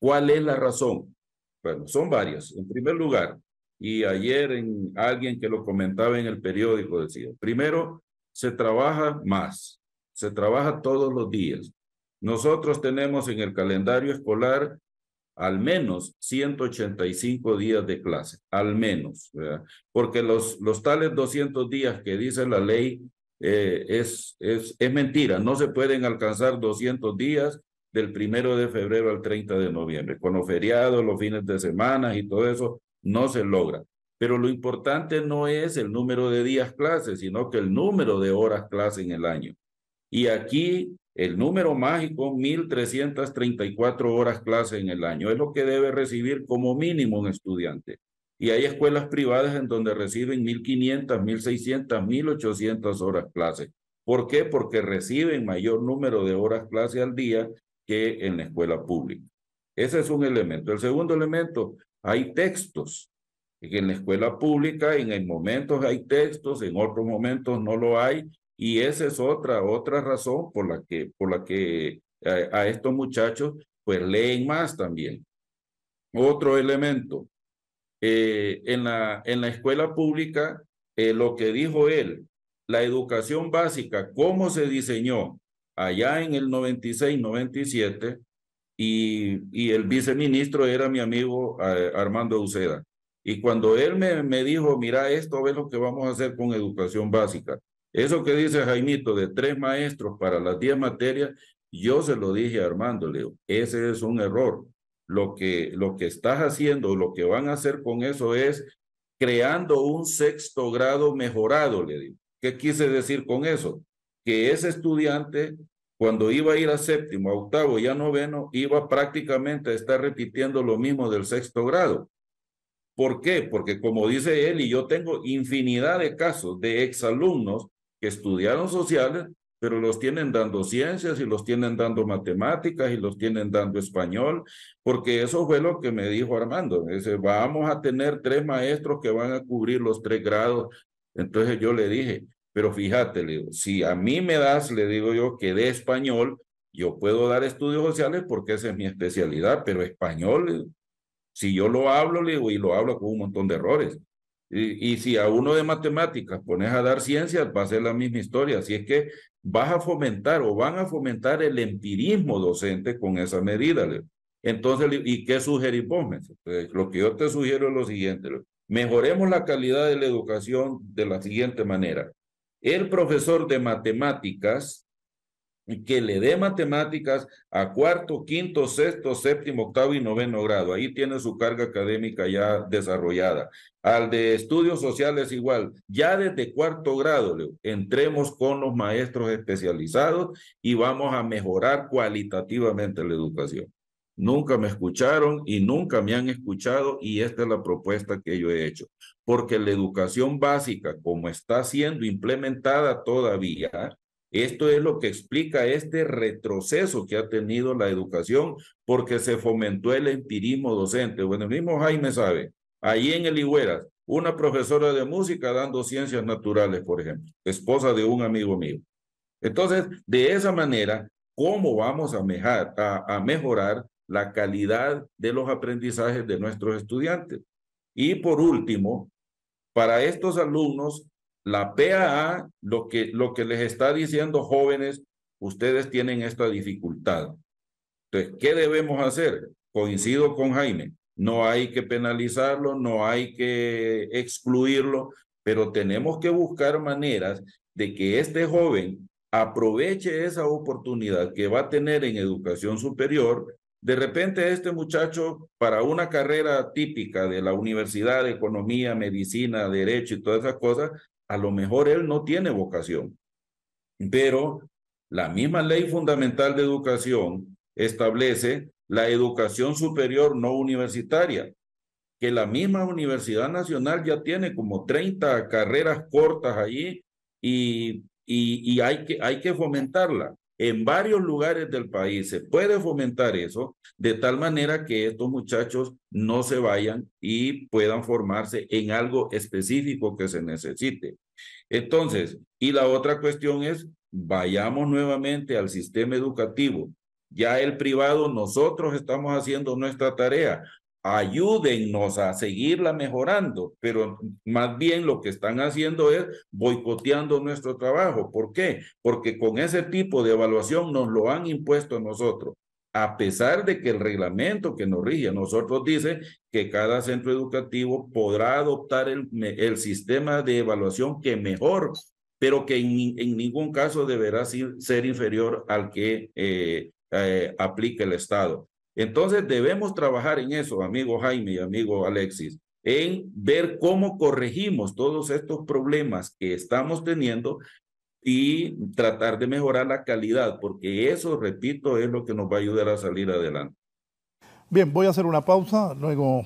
¿Cuál es la razón? Bueno, son varias. En primer lugar, y ayer en alguien que lo comentaba en el periódico decía, primero, se trabaja más, se trabaja todos los días. Nosotros tenemos en el calendario escolar al menos 185 días de clase, al menos, ¿verdad? porque los, los tales 200 días que dice la ley eh, es, es, es mentira, no se pueden alcanzar 200 días del primero de febrero al 30 de noviembre, con los feriados, los fines de semana y todo eso, no se logra. Pero lo importante no es el número de días clases, sino que el número de horas clase en el año. Y aquí el número mágico, 1.334 horas clase en el año, es lo que debe recibir como mínimo un estudiante. Y hay escuelas privadas en donde reciben 1.500, 1.600, 1.800 horas clase. ¿Por qué? Porque reciben mayor número de horas clase al día que en la escuela pública. Ese es un elemento. El segundo elemento, hay textos. En la escuela pública en momentos hay textos, en otros momentos no lo hay, y esa es otra, otra razón por la que, por la que eh, a, estos muchachos pues leen más también. Otro elemento, eh, en, la, en la escuela pública, eh, lo que dijo él, la educación básica, cómo se diseñó allá en el 96-97, y, el viceministro era mi amigo eh, Armando Uceda. Y cuando él me, dijo, mira esto, ve lo que vamos a hacer con educación básica. Eso que dice Jaimito, de tres maestros para las diez materias, yo se lo dije a Armando, Leo, ese es un error. Lo que, lo que estás haciendo, lo que van a hacer con eso es creando un sexto grado mejorado, le digo. ¿Qué quise decir con eso? Que ese estudiante cuando iba a ir a séptimo, a octavo y a noveno, iba prácticamente a estar repitiendo lo mismo del sexto grado. ¿Por qué? Porque como dice él, y yo tengo infinidad de casos de exalumnos que estudiaron sociales, pero los tienen dando ciencias y los tienen dando matemáticas y los tienen dando español, porque eso fue lo que me dijo Armando. Dice, vamos a tener tres maestros que van a cubrir los tres grados. Entonces yo le dije, pero fíjate, le digo, si a mí me das, le digo yo, que de español, yo puedo dar estudios sociales porque esa es mi especialidad, pero español, si yo lo hablo, le digo, y lo hablo con un montón de errores. Y, si a uno de matemáticas pones a dar ciencias, va a ser la misma historia. Así es que vas a fomentar o van a fomentar el empirismo docente con esa medida. Entonces, ¿y qué sugerís vos? lo que yo te sugiero es lo siguiente. Mejoremos la calidad de la educación de la siguiente manera el profesor de matemáticas que le dé matemáticas a cuarto, quinto, sexto, séptimo, octavo y noveno grado. Ahí tiene su carga académica ya desarrollada. Al de estudios sociales igual, ya desde cuarto grado, entremos con los maestros especializados y vamos a mejorar cualitativamente la educación nunca me escucharon y nunca me han escuchado y esta es la propuesta que yo he hecho. Porque la educación básica, como está siendo implementada todavía, esto es lo que explica este retroceso que ha tenido la educación porque se fomentó el empirismo docente. Bueno, el mismo Jaime sabe, ahí en el Igueras, una profesora de música dando ciencias naturales, por ejemplo, esposa de un amigo mío. Entonces, de esa manera, ¿cómo vamos a, a mejorar la calidad de los aprendizajes de nuestros estudiantes. Y por último, para estos alumnos, la PAA lo que, lo que les está diciendo jóvenes, ustedes tienen esta dificultad. Entonces, ¿qué debemos hacer? Coincido con Jaime, no hay que penalizarlo, no hay que excluirlo, pero tenemos que buscar maneras de que este joven aproveche esa oportunidad que va a tener en educación superior de repente este muchacho, para una carrera típica de la universidad, de economía, medicina, derecho y todas esas cosas, a lo mejor él no tiene vocación. Pero la misma ley fundamental de educación establece la educación superior no universitaria, que la misma Universidad Nacional ya tiene como 30 carreras cortas allí y, y, hay, que, hay que fomentarla en varios lugares del país se puede fomentar eso de tal manera que estos muchachos no se vayan y puedan formarse en algo específico que se necesite. Entonces, y la otra cuestión es, vayamos nuevamente al sistema educativo. Ya el privado, nosotros estamos haciendo nuestra tarea ayúdennos a seguirla mejorando, pero más bien lo que están haciendo es boicoteando nuestro trabajo. ¿Por qué? Porque con ese tipo de evaluación nos lo han impuesto a nosotros, a pesar de que el reglamento que nos rige a nosotros dice que cada centro educativo podrá adoptar el, sistema de evaluación que mejor pero que en, ningún caso deberá ser inferior al que eh, eh, aplica el Estado. Entonces debemos trabajar en eso, amigo Jaime y amigo Alexis, en ver cómo corregimos todos estos problemas que estamos teniendo y tratar de mejorar la calidad, porque eso, repito, es lo que nos va a ayudar a salir adelante. Bien, voy a hacer una pausa, luego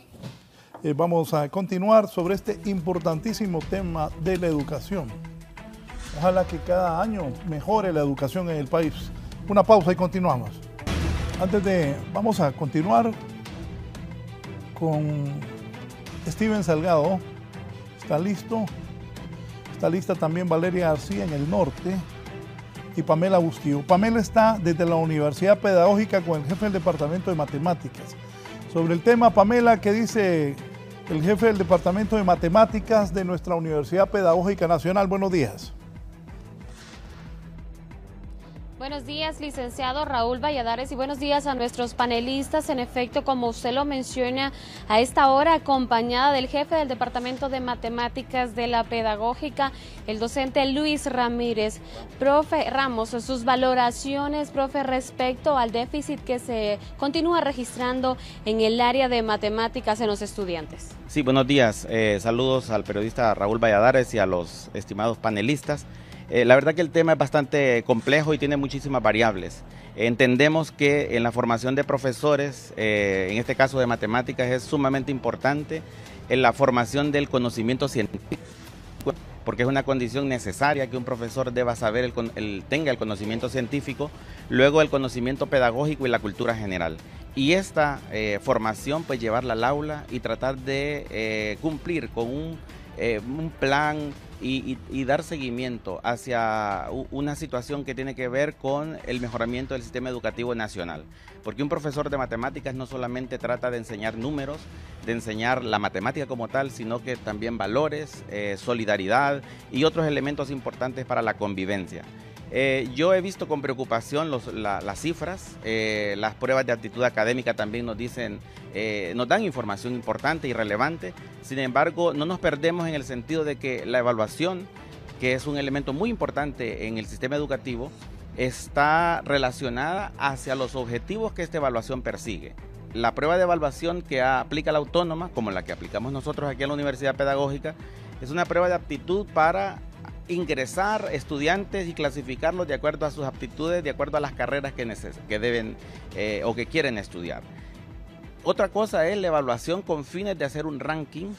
eh, vamos a continuar sobre este importantísimo tema de la educación. Ojalá que cada año mejore la educación en el país. Una pausa y continuamos. Antes de, vamos a continuar con Steven Salgado. Está listo. Está lista también Valeria García en el norte y Pamela Bustillo. Pamela está desde la Universidad Pedagógica con el jefe del Departamento de Matemáticas. Sobre el tema, Pamela, ¿qué dice el jefe del Departamento de Matemáticas de nuestra Universidad Pedagógica Nacional. Buenos días. Buenos días, licenciado Raúl Valladares, y buenos días a nuestros panelistas. En efecto, como usted lo menciona, a esta hora acompañada del jefe del Departamento de Matemáticas de la Pedagógica, el docente Luis Ramírez. Profe Ramos, sus valoraciones, profe, respecto al déficit que se continúa registrando en el área de matemáticas en los estudiantes. Sí, buenos días. Eh, saludos al periodista Raúl Valladares y a los estimados panelistas. Eh, la verdad que el tema es bastante complejo y tiene muchísimas variables. Entendemos que en la formación de profesores, eh, en este caso de matemáticas, es sumamente importante en la formación del conocimiento científico porque es una condición necesaria que un profesor deba saber, el, tenga el conocimiento científico, luego el conocimiento pedagógico y la cultura general. Y esta eh, formación, pues llevarla al aula y tratar de cumplir con un eh, un plan y, dar seguimiento hacia una situación que tiene que ver con el mejoramiento del sistema educativo nacional. Porque un profesor de matemáticas no solamente trata de enseñar números, de enseñar la matemática como tal, sino que también valores, eh, solidaridad y otros elementos importantes para la convivencia. Eh, yo he visto con preocupación las cifras, eh, las pruebas de actitud académica también nos dicen, eh, nos dan información importante y relevante, sin embargo no nos perdemos en el sentido de que la evaluación, que es un elemento muy importante en el sistema educativo, está relacionada hacia los objetivos que esta evaluación persigue. La prueba de evaluación que aplica la autónoma, como la que aplicamos nosotros aquí en la Universidad Pedagógica, es una prueba de aptitud para ingresar estudiantes y clasificarlos de acuerdo a sus aptitudes, de acuerdo a las carreras que, deben eh, o que quieren estudiar. Otra cosa es la evaluación con fines de hacer un ranking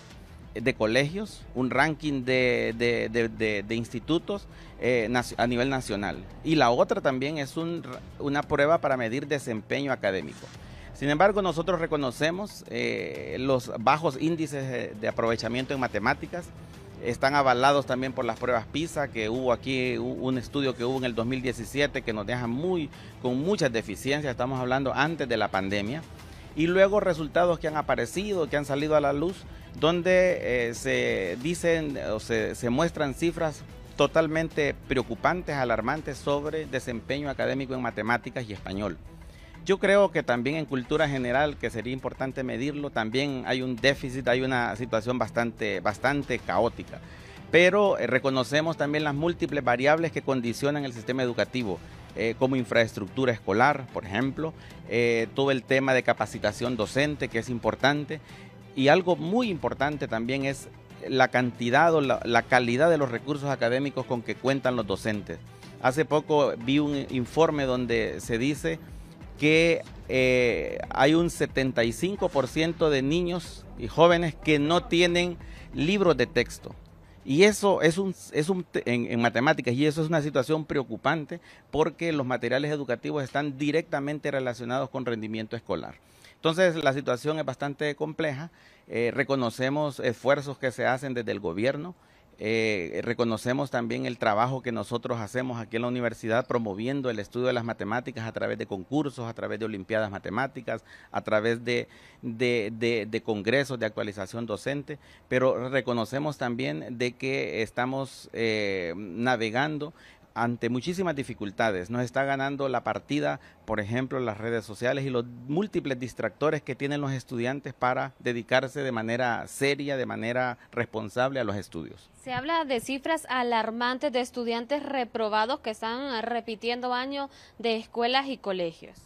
de colegios, un ranking de, institutos eh, a nivel nacional. Y la otra también es una prueba para medir desempeño académico. Sin embargo, nosotros reconocemos eh, los bajos índices de aprovechamiento en matemáticas, están avalados también por las pruebas PISA que hubo aquí, un estudio que hubo en el 2017 que nos deja muy, con muchas deficiencias, estamos hablando antes de la pandemia, y luego resultados que han aparecido, que han salido a la luz, donde eh, se dicen o se muestran cifras totalmente preocupantes, alarmantes sobre desempeño académico en matemáticas y español. Yo creo que también en cultura general, que sería importante medirlo, también hay un déficit, hay una situación bastante, bastante caótica. Pero eh, reconocemos también las múltiples variables que condicionan el sistema educativo. Eh, como infraestructura escolar, por ejemplo, eh, todo el tema de capacitación docente, que es importante, y algo muy importante también es la cantidad o la, la calidad de los recursos académicos con que cuentan los docentes. Hace poco vi un informe donde se dice que eh, hay un 75% de niños y jóvenes que no tienen libros de texto. Y eso es un, en, matemáticas, y eso es una situación preocupante porque los materiales educativos están directamente relacionados con rendimiento escolar. Entonces, la situación es bastante compleja. Eh, reconocemos esfuerzos que se hacen desde el gobierno eh, reconocemos también el trabajo que nosotros hacemos aquí en la universidad promoviendo el estudio de las matemáticas a través de concursos, a través de olimpiadas matemáticas, a través de, de, de congresos de actualización docente, pero reconocemos también de que estamos eh, navegando ante muchísimas dificultades. Nos está ganando la partida, por ejemplo, las redes sociales y los múltiples distractores que tienen los estudiantes para dedicarse de manera seria, de manera responsable a los estudios. Se habla de cifras alarmantes de estudiantes reprobados que están repitiendo años de escuelas y colegios.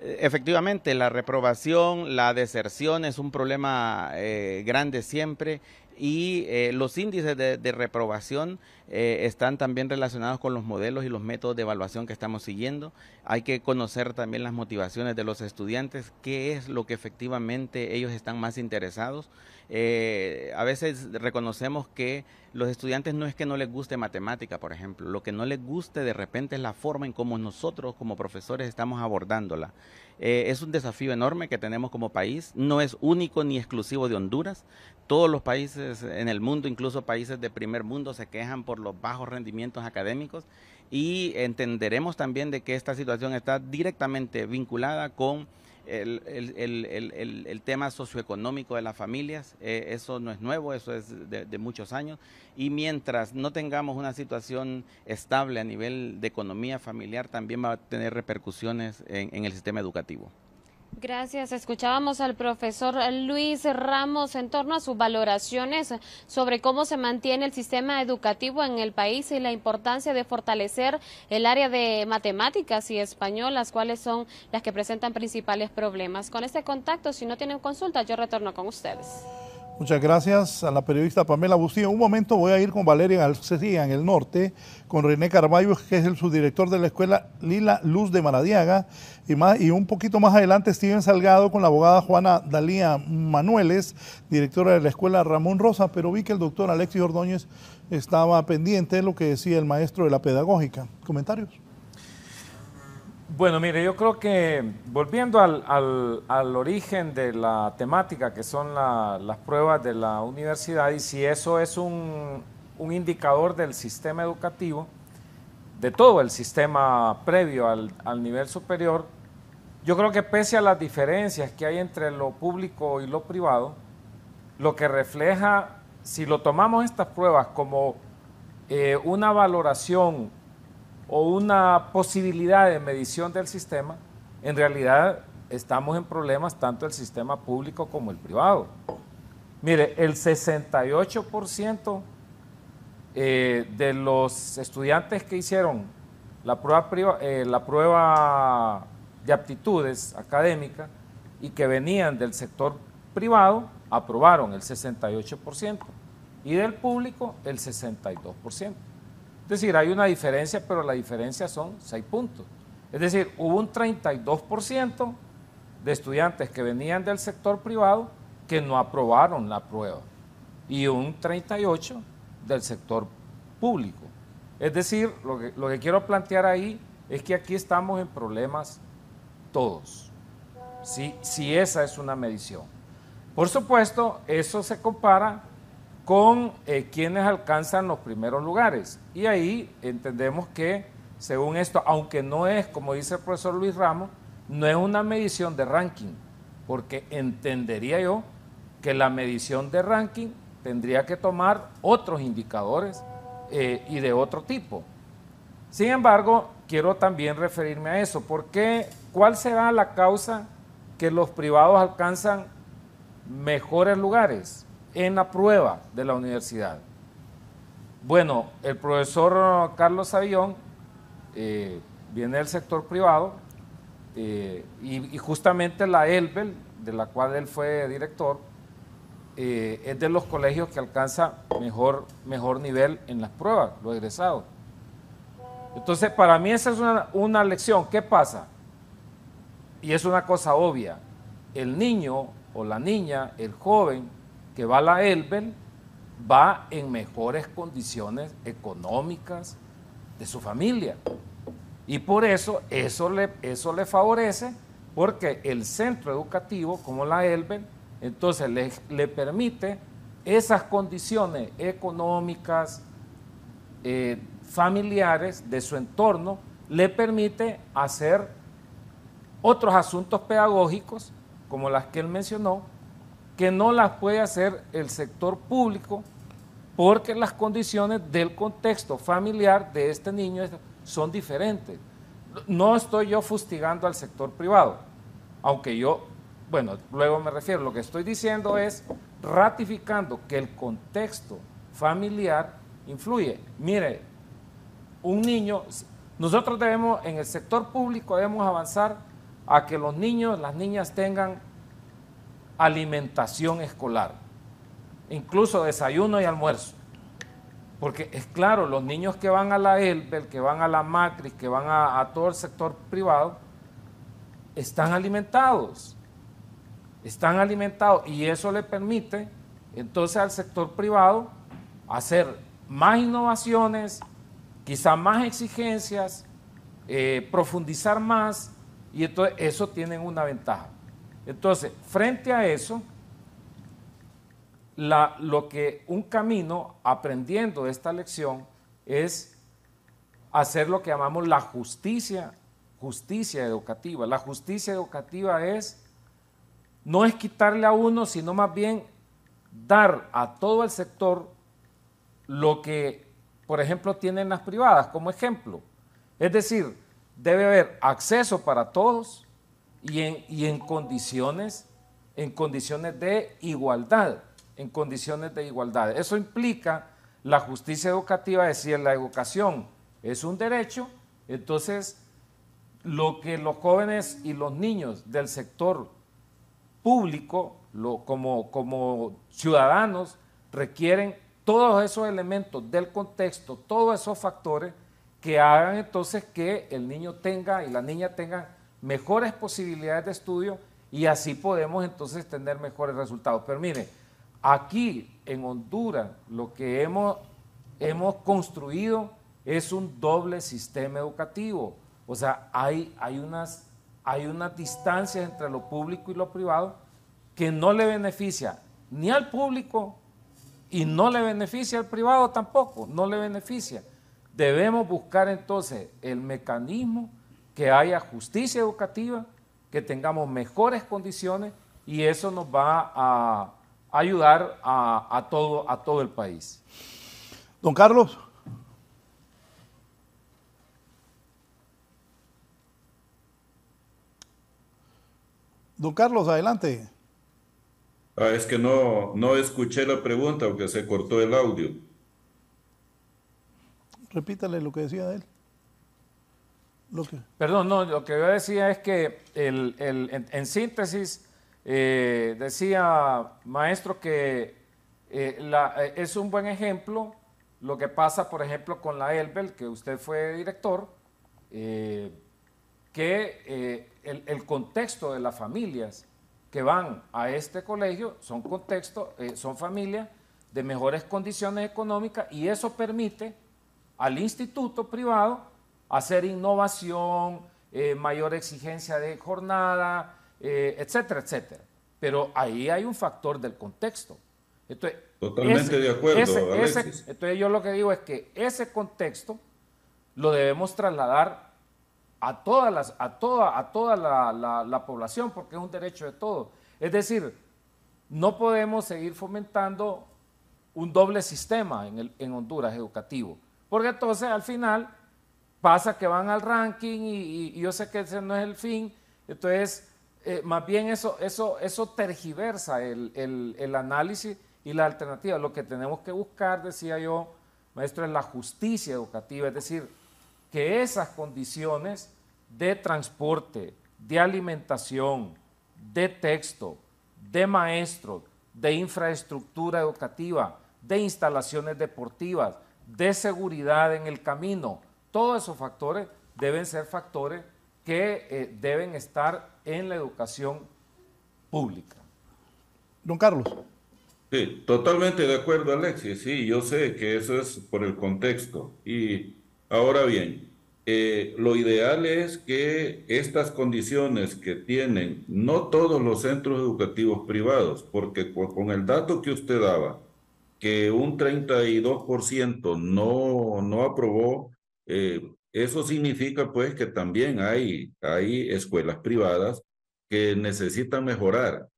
Eh, efectivamente, la reprobación, la deserción es un problema eh, grande siempre y eh, los índices de, reprobación eh, están también relacionados con los modelos y los métodos de evaluación que estamos siguiendo. Hay que conocer también las motivaciones de los estudiantes, qué es lo que efectivamente ellos están más interesados. Eh, a veces reconocemos que los estudiantes no es que no les guste matemática, por ejemplo, lo que no les guste de repente es la forma en cómo nosotros como profesores estamos abordándola. Eh, es un desafío enorme que tenemos como país, no es único ni exclusivo de Honduras. Todos los países en el mundo, incluso países de primer mundo, se quejan por los bajos rendimientos académicos y entenderemos también de que esta situación está directamente vinculada con el, tema socioeconómico de las familias, eh, eso no es nuevo, eso es de, muchos años, y mientras no tengamos una situación estable a nivel de economía familiar, también va a tener repercusiones en el sistema educativo. Gracias. Escuchábamos al profesor Luis Ramos en torno a sus valoraciones sobre cómo se mantiene el sistema educativo en el país y la importancia de fortalecer el área de matemáticas y español, las cuales son las que presentan principales problemas. Con este contacto, si no tienen consulta, yo retorno con ustedes. Muchas gracias a la periodista Pamela Bustillo. Un momento voy a ir con Valeria García en el norte, con René Carballo, que es el subdirector de la escuela Lila Luz de Maradiaga, y, más, y un poquito más adelante Steven Salgado con la abogada Juana Dalía Manueles, directora de la escuela Ramón Rosa, pero vi que el doctor Alexis Ordóñez estaba pendiente de lo que decía el maestro de la pedagógica. ¿Comentarios? Bueno, mire, yo creo que volviendo al, origen de la temática, que son las pruebas de la universidad, y si eso es un, indicador del sistema educativo, de todo el sistema previo al, nivel superior, yo creo que pese a las diferencias que hay entre lo público y lo privado, lo que refleja, si lo tomamos estas pruebas como eh, una valoración o una posibilidad de medición del sistema, en realidad estamos en problemas tanto el sistema público como el privado. Mire, el 68% eh, de los estudiantes que hicieron la prueba, eh, la prueba de aptitudes académica y que venían del sector privado, aprobaron el 68% y del público el 62%. Es decir, hay una diferencia, pero la diferencia son seis puntos. Es decir, hubo un 32% de estudiantes que venían del sector privado que no aprobaron la prueba y un 38% del sector público. Es decir, lo que, quiero plantear ahí es que aquí estamos en problemas todos, si esa es una medición. Por supuesto, eso se compara con eh, quienes alcanzan los primeros lugares. Y ahí entendemos que, según esto, aunque no es, como dice el profesor Luis Ramos, no es una medición de ranking, porque entendería yo que la medición de ranking tendría que tomar otros indicadores eh, y de otro tipo. Sin embargo, quiero también referirme a eso, porque ¿cuál será la causa que los privados alcanzan mejores lugares? en la prueba de la universidad. Bueno, el profesor Carlos Avión eh, viene del sector privado eh, y, justamente la ELBEL, de la cual él fue director, eh, es de los colegios que alcanza mejor, mejor nivel en las pruebas, los egresados. Entonces, para mí esa es una, una lección. ¿Qué pasa? Y es una cosa obvia. El niño o la niña, el joven, que va la Elbel va en mejores condiciones económicas de su familia. Y por eso eso le, eso le favorece porque el centro educativo como la Elbel entonces le, le permite esas condiciones económicas, eh, familiares de su entorno, le permite hacer otros asuntos pedagógicos, como las que él mencionó, que no las puede hacer el sector público porque las condiciones del contexto familiar de este niño son diferentes. No estoy yo fustigando al sector privado, aunque yo, bueno, luego me refiero, lo que estoy diciendo es ratificando que el contexto familiar influye. Mire, un niño, nosotros debemos, en el sector público debemos avanzar a que los niños, las niñas tengan alimentación escolar, incluso desayuno y almuerzo. Porque es claro, los niños que van a la Elbel, que van a la Macri, que van a, todo el sector privado, están alimentados. Están alimentados y eso le permite entonces al sector privado hacer más innovaciones, quizá más exigencias, eh, profundizar más y entonces eso tiene una ventaja. Entonces, frente a eso, lo que un camino aprendiendo de esta lección es hacer lo que llamamos la justicia, justicia educativa. La justicia educativa es, no es quitarle a uno, sino más bien dar a todo el sector lo que, por ejemplo, tienen las privadas como ejemplo. Es decir, debe haber acceso para todos, y en, condiciones, en condiciones de igualdad, en condiciones de igualdad. Eso implica la justicia educativa, es decir, la educación es un derecho, entonces lo que los jóvenes y los niños del sector público, como, como ciudadanos, requieren todos esos elementos del contexto, todos esos factores que hagan entonces que el niño tenga y la niña tenga mejores posibilidades de estudio y así podemos entonces tener mejores resultados. Pero mire, aquí en Honduras lo que hemos, hemos construido es un doble sistema educativo. O sea, hay, hay, unas, hay unas distancias entre lo público y lo privado que no le beneficia ni al público y no le beneficia al privado tampoco, no le beneficia. Debemos buscar entonces el mecanismo que haya justicia educativa, que tengamos mejores condiciones y eso nos va a ayudar a, todo, a todo el país. Don Carlos. Don Carlos, adelante. Ah, es que no, escuché la pregunta porque se cortó el audio. Repítale lo que decía él. Perdón, no, lo que yo decía es que en, síntesis eh, decía maestro que eh, eh, es un buen ejemplo lo que pasa, por ejemplo, con la Elbel, que usted fue director, que el, el, contexto de las familias que van a este colegio son contexto, son familias de mejores condiciones económicas y eso permite al instituto privado hacer innovación, eh, mayor exigencia de jornada, eh, etcétera, etcétera. Pero ahí hay un factor del contexto. Totalmente de acuerdo. entonces yo lo que digo es que ese contexto lo debemos trasladar a, todas las, a toda, a toda la, población porque es un derecho de todos. Es decir, no podemos seguir fomentando un doble sistema en, en Honduras educativo, porque entonces al final pasa que van al ranking y, yo sé que ese no es el fin, entonces eh, más bien eso, eso, eso tergiversa el, el, análisis y la alternativa. Lo que tenemos que buscar, decía yo, maestro, es la justicia educativa, es decir, que esas condiciones de transporte, de alimentación, de texto, de maestro, de infraestructura educativa, de instalaciones deportivas, de seguridad en el camino, todos esos factores deben ser factores que eh, deben estar en la educación pública. Don Carlos. Sí, totalmente de acuerdo, Alexis. Sí, yo sé que eso es por el contexto. Y ahora bien, eh, lo ideal es que estas condiciones que tienen no todos los centros educativos privados, porque con el dato que usted daba, que un 32% no, no aprobó eh, eso significa pues que también hay, hay escuelas privadas que necesitan mejorar.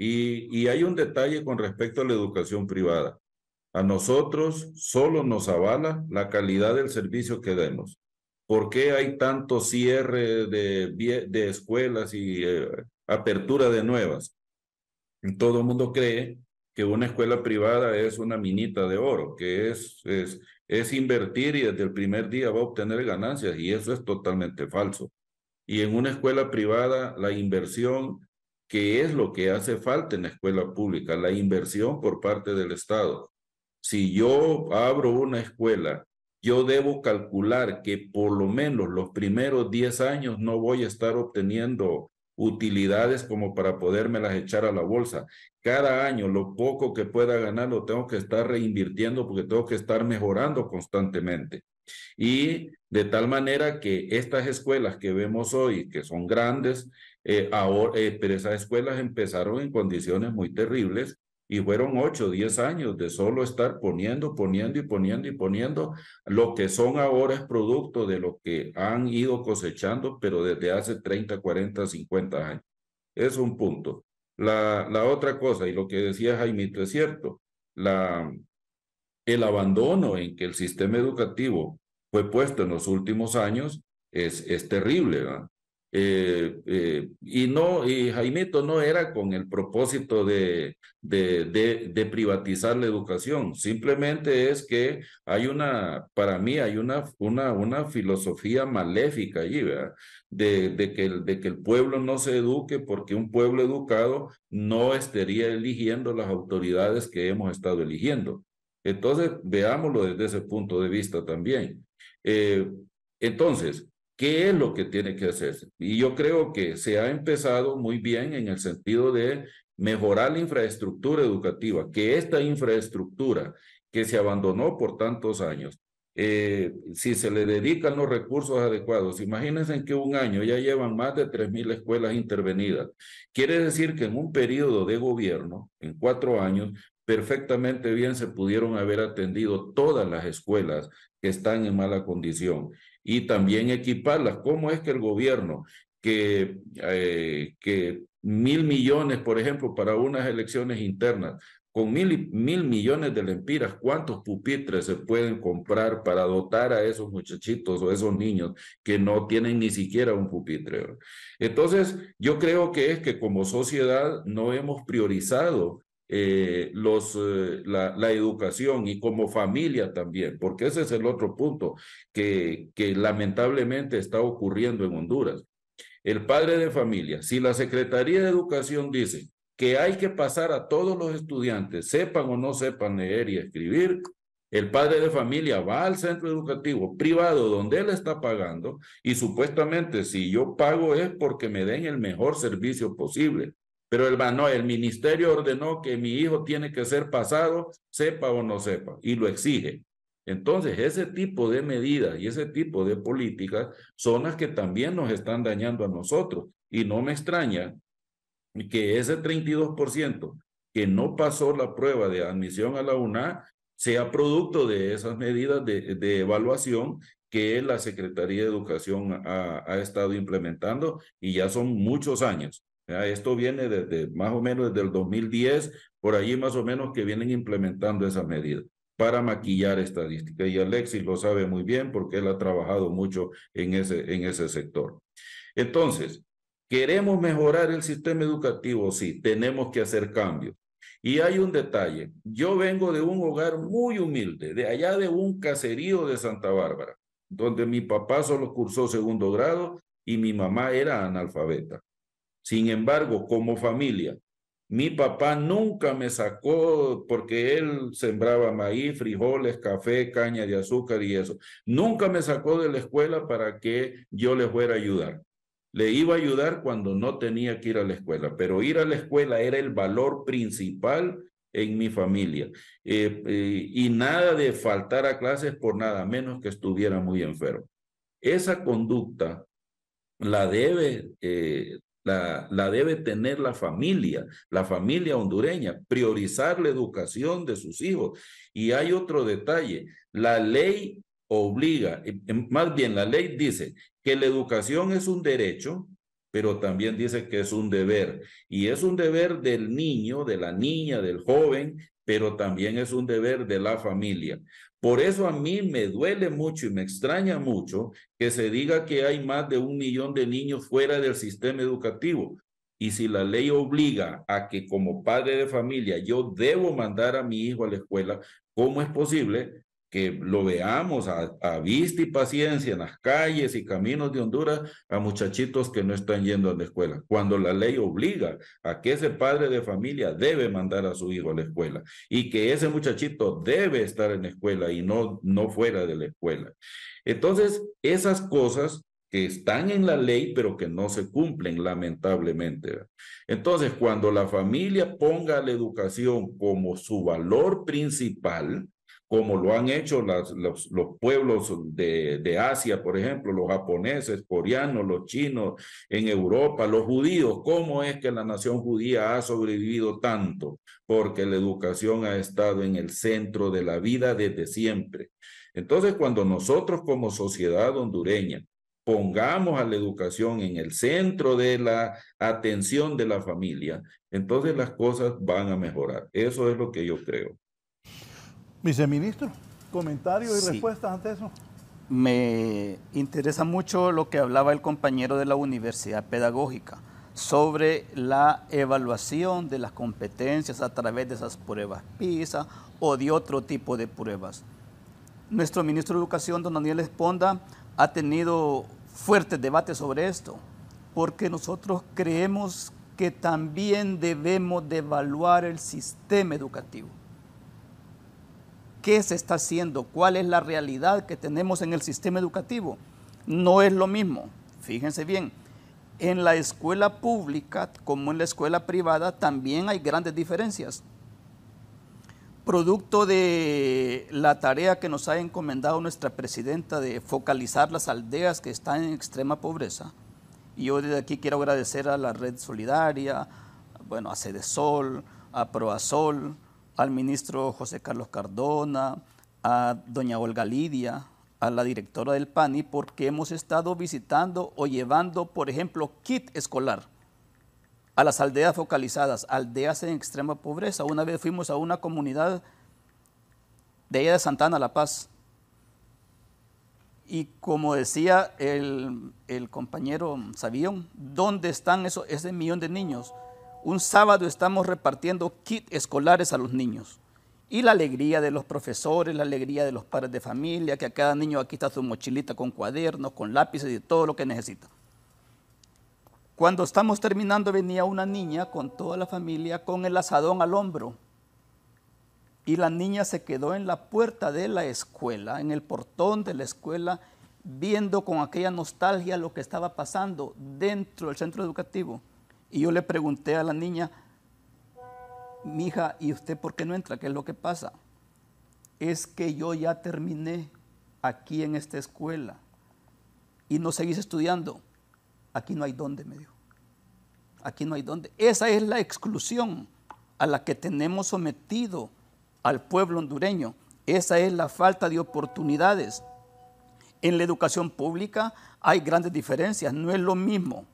Y, hay un detalle con respecto a la educación privada. A nosotros solo nos avala la calidad del servicio que demos. ¿Por qué hay tanto cierre de, de escuelas y eh, apertura de nuevas? Todo el mundo cree que una escuela privada es una minita de oro, que es es invertir y desde el primer día va a obtener ganancias y eso es totalmente falso. Y en una escuela privada, la inversión, que es lo que hace falta en la escuela pública, la inversión por parte del Estado. Si yo abro una escuela, yo debo calcular que por lo menos los primeros 10 años no voy a estar obteniendo utilidades como para podérmelas echar a la bolsa. Cada año lo poco que pueda ganar lo tengo que estar reinvirtiendo porque tengo que estar mejorando constantemente. Y de tal manera que estas escuelas que vemos hoy, que son grandes, eh, ahora, eh, pero esas escuelas empezaron en condiciones muy terribles y fueron 8, diez años de solo estar poniendo, poniendo y poniendo y poniendo. Lo que son ahora es producto de lo que han ido cosechando, pero desde hace 30, 40, 50 años. Es un punto. La, la otra cosa, y lo que decía Jaimito es cierto, la, el abandono en que el sistema educativo fue puesto en los últimos años es, es terrible. ¿verdad? Eh, eh, y no, y Jaimito no era con el propósito de, de, privatizar la educación, simplemente es que hay una, para mí hay una, una, una filosofía maléfica allí, ¿verdad? De, de, que el, de que el pueblo no se eduque porque un pueblo educado no estaría eligiendo las autoridades que hemos estado eligiendo. Entonces, veámoslo desde ese punto de vista también. Eh, entonces, ¿Qué es lo que tiene que hacerse? Y yo creo que se ha empezado muy bien en el sentido de mejorar la infraestructura educativa, que esta infraestructura que se abandonó por tantos años, eh, si se le dedican los recursos adecuados, imagínense que un año ya llevan más de 3.000 escuelas intervenidas. Quiere decir que en un periodo de gobierno, en cuatro años, perfectamente bien se pudieron haber atendido todas las escuelas que están en mala condición y también equiparlas. ¿Cómo es que el gobierno, que, eh, que mil millones, por ejemplo, para unas elecciones internas, con mil, mil millones de lempiras, ¿cuántos pupitres se pueden comprar para dotar a esos muchachitos o esos niños que no tienen ni siquiera un pupitre? Entonces, yo creo que es que como sociedad no hemos priorizado eh, los, eh, la, educación y como familia también, porque ese es el otro punto que, que lamentablemente está ocurriendo en Honduras. El padre de familia, si la Secretaría de Educación dice que hay que pasar a todos los estudiantes, sepan o no sepan leer y escribir, el padre de familia va al centro educativo privado donde él está pagando y supuestamente si yo pago es porque me den el mejor servicio posible. Pero el, no, ministerio ordenó que mi hijo tiene que ser pasado, sepa o no sepa, y lo exige. Entonces, ese tipo de medidas y ese tipo de políticas son las que también nos están dañando a nosotros. Y no me extraña que ese 32% que no pasó la prueba de admisión a la UNA sea producto de esas medidas de, evaluación que la Secretaría de Educación ha estado implementando y ya son muchos años. Ah, esto viene desde más o menos desde el 2010, por allí más o menos que vienen implementando esa medida para maquillar estadística Y Alexis lo sabe muy bien porque él ha trabajado mucho en ese, en ese sector. Entonces, ¿queremos mejorar el sistema educativo? Sí, tenemos que hacer cambios. Y hay un detalle, yo vengo de un hogar muy humilde, de allá de un caserío de Santa Bárbara, donde mi papá solo cursó segundo grado y mi mamá era analfabeta. Sin embargo, como familia, mi papá nunca me sacó porque él sembraba maíz, frijoles, café, caña de azúcar y eso. Nunca me sacó de la escuela para que yo le fuera a ayudar. Le iba a ayudar cuando no tenía que ir a la escuela, pero ir a la escuela era el valor principal en mi familia. Eh, eh, y nada de faltar a clases por nada, menos que estuviera muy enfermo. Esa conducta la debe eh, la, debe tener la familia, la familia hondureña, priorizar la educación de sus hijos. Y hay otro detalle, la ley obliga, eh, eh, más bien la ley dice que la educación es un derecho, pero también dice que es un deber. Y es un deber del niño, de la niña, del joven, pero también es un deber de la familia. Por eso a mí me duele mucho y me extraña mucho que se diga que hay más de un millón de niños fuera del sistema educativo. Y si la ley obliga a que como padre de familia yo debo mandar a mi hijo a la escuela, ¿cómo es posible que lo veamos a, vista y paciencia en las calles y caminos de Honduras a muchachitos que no están yendo a la escuela, cuando la ley obliga a que ese padre de familia debe mandar a su hijo a la escuela y que ese muchachito debe estar en la escuela y no, no fuera de la escuela. Entonces, esas cosas que están en la ley, pero que no se cumplen, lamentablemente. Entonces, cuando la familia ponga la educación como su valor principal, como lo han hecho los, pueblos de, de, Asia, por ejemplo, los japoneses, coreanos, los chinos, en Europa, los judíos. ¿Cómo es que la nación judía ha sobrevivido tanto? Porque la educación ha estado en el centro de la vida desde siempre. Entonces, cuando nosotros como sociedad hondureña pongamos a la educación en el centro de la atención de la familia, entonces las cosas van a mejorar. Eso es lo que yo creo. Viceministro, comentarios y respuestas ante eso. Me interesa mucho lo que hablaba el compañero de la Universidad Pedagógica sobre la evaluación de las competencias a través de esas pruebas PISA o de otro tipo de pruebas. Nuestro ministro de Educación, don Daniel Esponda, ha tenido fuertes debates sobre esto, porque nosotros creemos que también debemos de evaluar el sistema educativo qué se está haciendo, cuál es la realidad que tenemos en el sistema educativo. No es lo mismo, fíjense bien, en la escuela pública como en la escuela privada también hay grandes diferencias. Producto de la tarea que nos ha encomendado nuestra presidenta de focalizar las aldeas que están en extrema pobreza, y yo desde aquí quiero agradecer a la Red Solidaria, bueno, a sol, a Proasol, al ministro José Carlos Cardona, a doña Olga Lidia, a la directora del PANI, porque hemos estado visitando o llevando, por ejemplo, kit escolar a las aldeas focalizadas, aldeas en extrema pobreza. Una vez fuimos a una comunidad de ella de Santana, La Paz, y como decía el, compañero Sabión, ¿dónde están esos, ese millón de niños? Un sábado estamos repartiendo kits escolares a los niños. Y la alegría de los profesores, la alegría de los padres de familia, que a cada niño aquí está su mochilita con cuadernos, con lápices y todo lo que necesita. Cuando estamos terminando venía una niña con toda la familia con el asadón al hombro. Y la niña se quedó en la puerta de la escuela, en el portón de la escuela, viendo con aquella nostalgia lo que estaba pasando dentro del centro educativo. Y yo le pregunté a la niña, mi hija, ¿y usted por qué no entra? ¿Qué es lo que pasa? Es que yo ya terminé aquí en esta escuela y no seguís estudiando. Aquí no hay dónde, me dijo. Aquí no hay dónde. Esa es la exclusión a la que tenemos sometido al pueblo hondureño. Esa es la falta de oportunidades. En la educación pública hay grandes diferencias, no es lo mismo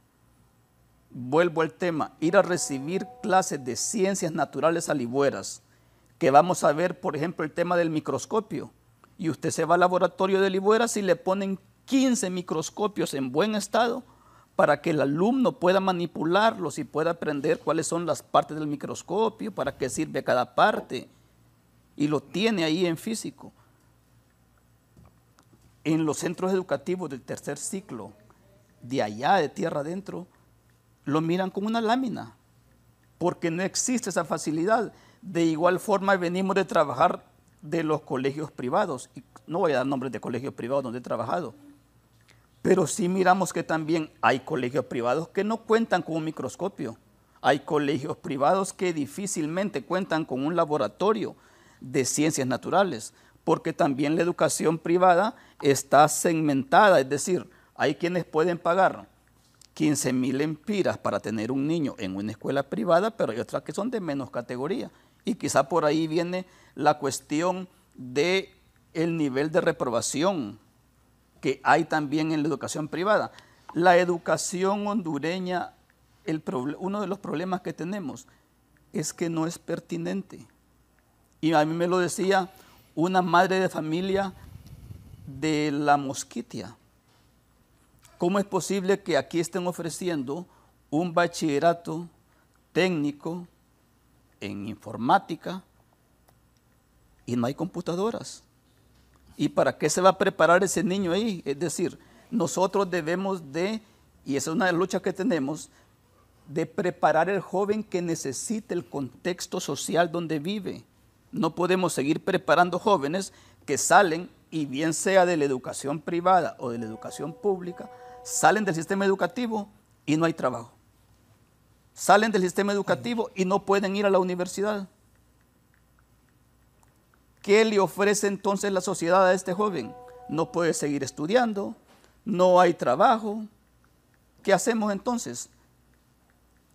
vuelvo al tema, ir a recibir clases de ciencias naturales a Libueras, que vamos a ver, por ejemplo, el tema del microscopio. Y usted se va al laboratorio de Libueras y le ponen 15 microscopios en buen estado para que el alumno pueda manipularlos y pueda aprender cuáles son las partes del microscopio, para qué sirve cada parte. Y lo tiene ahí en físico. En los centros educativos del tercer ciclo, de allá, de tierra adentro, lo miran con una lámina, porque no existe esa facilidad. De igual forma venimos de trabajar de los colegios privados, y no voy a dar nombres de colegios privados donde he trabajado, pero sí miramos que también hay colegios privados que no cuentan con un microscopio, hay colegios privados que difícilmente cuentan con un laboratorio de ciencias naturales, porque también la educación privada está segmentada, es decir, hay quienes pueden pagar 15 mil empiras para tener un niño en una escuela privada, pero hay otras que son de menos categoría. Y quizá por ahí viene la cuestión de el nivel de reprobación que hay también en la educación privada. La educación hondureña, uno de los problemas que tenemos es que no es pertinente. Y a mí me lo decía una madre de familia de la mosquitia ¿cómo es posible que aquí estén ofreciendo un bachillerato técnico en informática y no hay computadoras? ¿Y para qué se va a preparar ese niño ahí? Es decir, nosotros debemos de, y esa es una lucha que tenemos, de preparar el joven que necesite el contexto social donde vive. No podemos seguir preparando jóvenes que salen, y bien sea de la educación privada o de la educación pública, Salen del sistema educativo y no hay trabajo. Salen del sistema educativo y no pueden ir a la universidad. ¿Qué le ofrece entonces la sociedad a este joven? No puede seguir estudiando, no hay trabajo. ¿Qué hacemos entonces?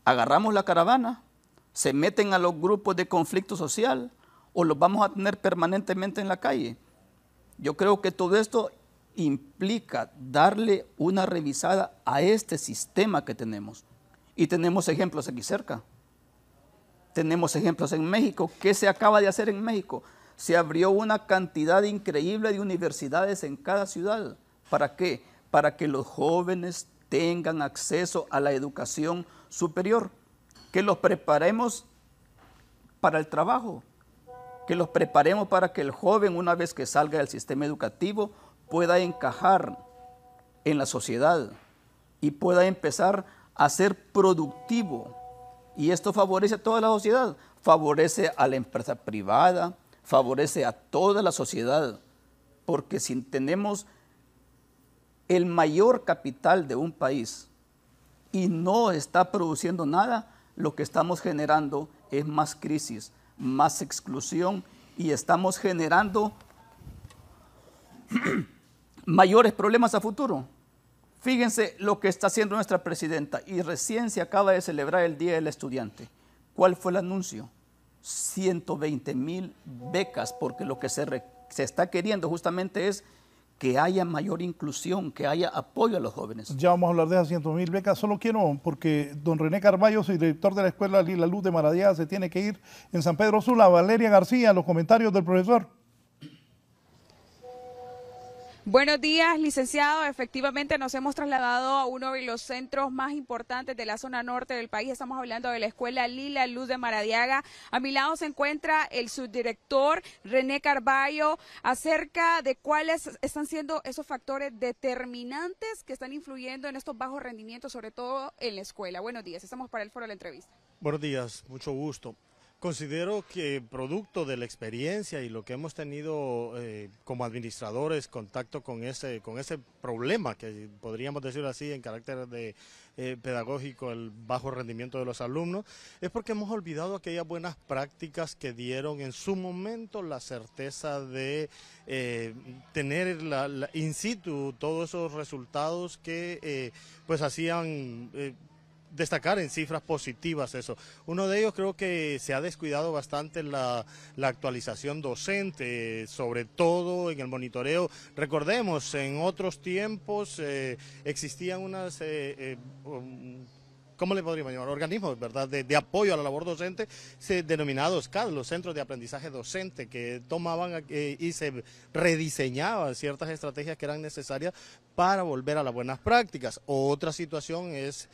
Agarramos la caravana, se meten a los grupos de conflicto social o los vamos a tener permanentemente en la calle. Yo creo que todo esto implica darle una revisada a este sistema que tenemos. Y tenemos ejemplos aquí cerca. Tenemos ejemplos en México. ¿Qué se acaba de hacer en México? Se abrió una cantidad increíble de universidades en cada ciudad. ¿Para qué? Para que los jóvenes tengan acceso a la educación superior, que los preparemos para el trabajo, que los preparemos para que el joven, una vez que salga del sistema educativo, pueda encajar en la sociedad y pueda empezar a ser productivo. Y esto favorece a toda la sociedad, favorece a la empresa privada, favorece a toda la sociedad, porque si tenemos el mayor capital de un país y no está produciendo nada, lo que estamos generando es más crisis, más exclusión y estamos generando [CLEARS THROAT] mayores problemas a futuro. Fíjense lo que está haciendo nuestra presidenta y recién se acaba de celebrar el Día del Estudiante. ¿Cuál fue el anuncio? 120 mil becas, porque lo que se, se, está queriendo justamente es que haya mayor inclusión, que haya apoyo a los jóvenes. Ya vamos a hablar de esas 100 mil becas. Solo quiero, porque don René Carballo, director de la Escuela Lila Luz de Maradía, se tiene que ir en San Pedro Sula. Valeria García, los comentarios del profesor. Buenos días, licenciado. Efectivamente, nos hemos trasladado a uno de los centros más importantes de la zona norte del país. Estamos hablando de la Escuela Lila Luz de Maradiaga. A mi lado se encuentra el subdirector René Carballo acerca de cuáles están siendo esos factores determinantes que están influyendo en estos bajos rendimientos, sobre todo en la escuela. Buenos días, estamos para el foro de la entrevista. Buenos días, mucho gusto. Considero que producto de la experiencia y lo que hemos tenido eh, como administradores contacto con ese con ese problema que podríamos decir así en carácter de eh, pedagógico el bajo rendimiento de los alumnos es porque hemos olvidado aquellas buenas prácticas que dieron en su momento la certeza de eh, tener la, in situ todos esos resultados que pues hacían destacar en cifras positivas eso. Uno de ellos creo que se ha descuidado bastante la, la actualización docente, sobre todo en el monitoreo. Recordemos, en otros tiempos eh, existían unas... Eh, eh, um, ¿cómo le podríamos llamar? Organismos, ¿verdad?, de, apoyo a la labor docente, se, denominados CAD, los Centros de Aprendizaje Docente, que tomaban y se rediseñaban ciertas estrategias que eran necesarias para volver a las buenas prácticas. Otra situación es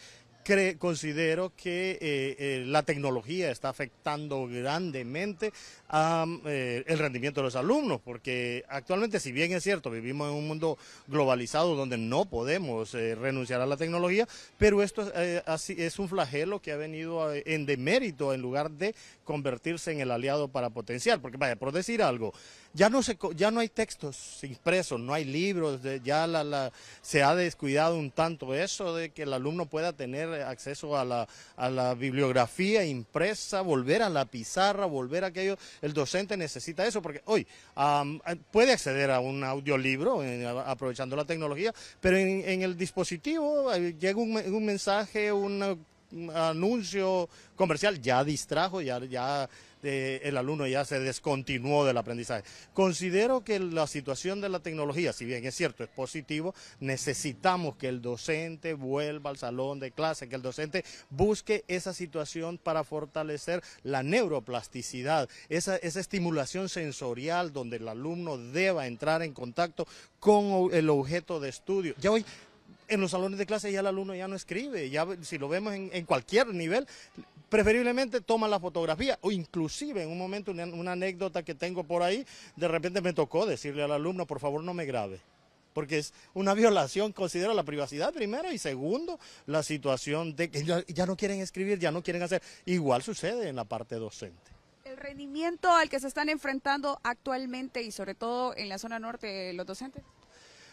considero que eh, eh, la tecnología está afectando grandemente Mm, eh, el rendimiento de los alumnos, porque actualmente, si bien es cierto, vivimos en un mundo globalizado donde no podemos eh, renunciar a la tecnología, pero esto eh, así, es un flagelo que ha venido en demérito en lugar de convertirse en el aliado para potenciar, porque vaya, por decir algo, ya no, se, ya no hay textos impresos, no hay libros, ya la, se ha descuidado un tanto eso de que el alumno pueda tener acceso a la, a la bibliografía impresa, volver a la pizarra, volver a aquello el docente necesita eso, porque hoy eh, puede acceder a un audiolibro eh, aprovechando la tecnología, pero en, el dispositivo eh, llega un, un mensaje, un anuncio comercial ya distrajo, ya, ya el alumno ya se descontinuó del aprendizaje. Considero que la situación de la tecnología, si bien es cierto, es positivo, necesitamos que el docente vuelva al salón de clase, que el docente busque esa situación para fortalecer la neuroplasticidad, esa, estimulación sensorial donde el alumno deba entrar en contacto con el objeto de estudio. Ya hoy en los salones de clase ya el alumno ya no escribe, ya si lo vemos en cualquier nivel, preferiblemente toma la fotografía o inclusive en un momento una, anécdota que tengo por ahí, de repente me tocó decirle al alumno, por favor no me grabe porque es una [LAUGHS] violación, considero la privacidad primero y segundo, la situación de que ya, no quieren escribir, ya no quieren hacer. Igual sucede en la parte docente. El rendimiento al que se están enfrentando actualmente y sobre todo en la zona norte los docentes.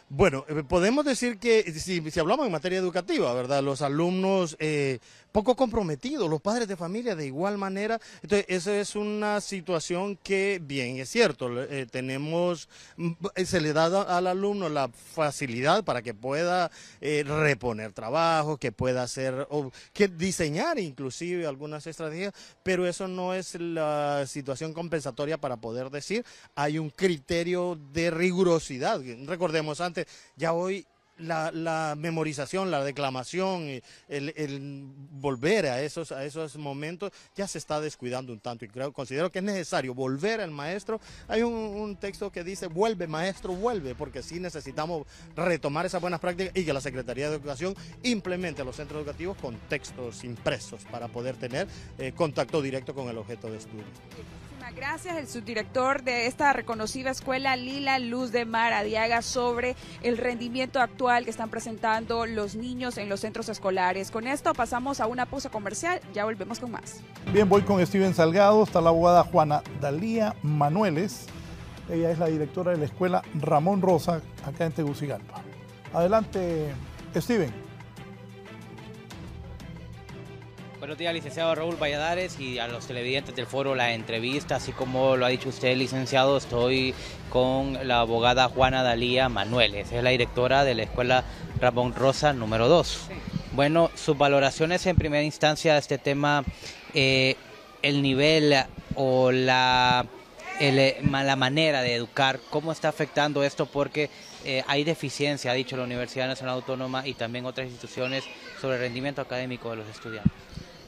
Bueno, eh, podemos decir que si, hablamos en materia educativa, ¿verdad? Los alumnos eh, poco comprometidos, los padres de familia de igual manera. Entonces, esa es una situación que, bien, es cierto, eh, tenemos, mm, se le da al alumno la facilidad para que pueda eh, reponer trabajo, que pueda hacer, o que diseñar inclusive algunas estrategias, pero eso no es la situación compensatoria para poder decir, hay un criterio de rigurosidad. Recordemos antes, ya hoy la, memorización, la declamación, eh, el, el, volver a esos, a esos momentos, ya se está descuidando un tanto. Y creo, considero que es necesario volver al maestro. Hay un, texto que dice, vuelve maestro, vuelve, porque sí necesitamos retomar esas buenas prácticas y que la Secretaría de Educación implemente a los centros educativos con textos impresos para poder tener eh, contacto directo con el objeto de estudio gracias, el subdirector de esta reconocida escuela Lila Luz de Mar sobre el rendimiento actual que están presentando los niños en los centros escolares. Con esto pasamos a una pausa comercial, ya volvemos con más. Bien, voy con Steven Salgado, está la abogada Juana Dalía Manueles. Ella es la directora de la escuela Ramón Rosa, acá en Tegucigalpa. Adelante, Steven. Buenos días, licenciado Raúl Valladares y a los televidentes del foro La Entrevista. Así como lo ha dicho usted, licenciado, estoy con la abogada Juana Dalía Esa Es la directora de la Escuela Ramón Rosa número 2. Bueno, sus valoraciones en primera instancia de este tema, eh, el nivel o eh, la, manera de educar, cómo está afectando esto, porque eh, hay deficiencia, ha dicho la Universidad Nacional Autónoma y también otras instituciones, sobre el rendimiento académico de los estudiantes.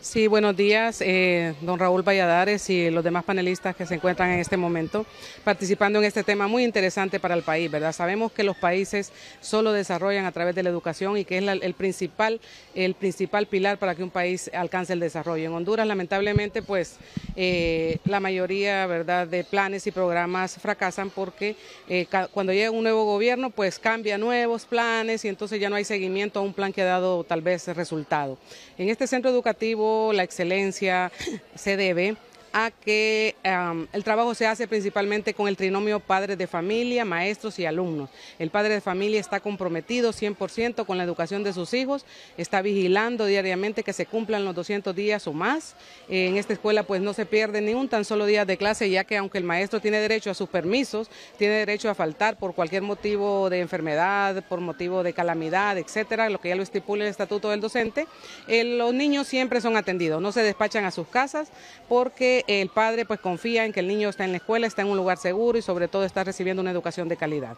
Sí, buenos días, eh, don Raúl Valladares y los demás panelistas que se encuentran en este momento participando en este tema muy interesante para el país, ¿verdad? Sabemos que los países solo desarrollan a través de la educación y que es el, principal, el principal pilar para que un país alcance el desarrollo. En Honduras, lamentablemente, pues eh, la mayoría, ¿verdad?, de planes y programas fracasan porque eh, cuando llega un nuevo gobierno, pues cambia nuevos planes y entonces ya no hay seguimiento a un plan que ha dado tal vez resultado. En este centro educativo, la excelencia se debe a que el trabajo se hace principalmente con el trinomio padres de familia, maestros y alumnos. El padre de familia está comprometido 100% con la educación de sus hijos, está vigilando diariamente que se cumplan los 200 días o más. Eh, en esta escuela pues no se pierde ni un tan solo día de clase, ya que aunque el maestro tiene derecho a sus permisos, tiene derecho a faltar por cualquier motivo de enfermedad, por motivo de calamidad, etcétera, lo que ya lo estipula el estatuto del docente, eh, los niños siempre son atendidos, no se despachan a sus casas porque el padre pues confía en que el niño está en la escuela, está en un lugar seguro y sobre todo está recibiendo una educación de calidad.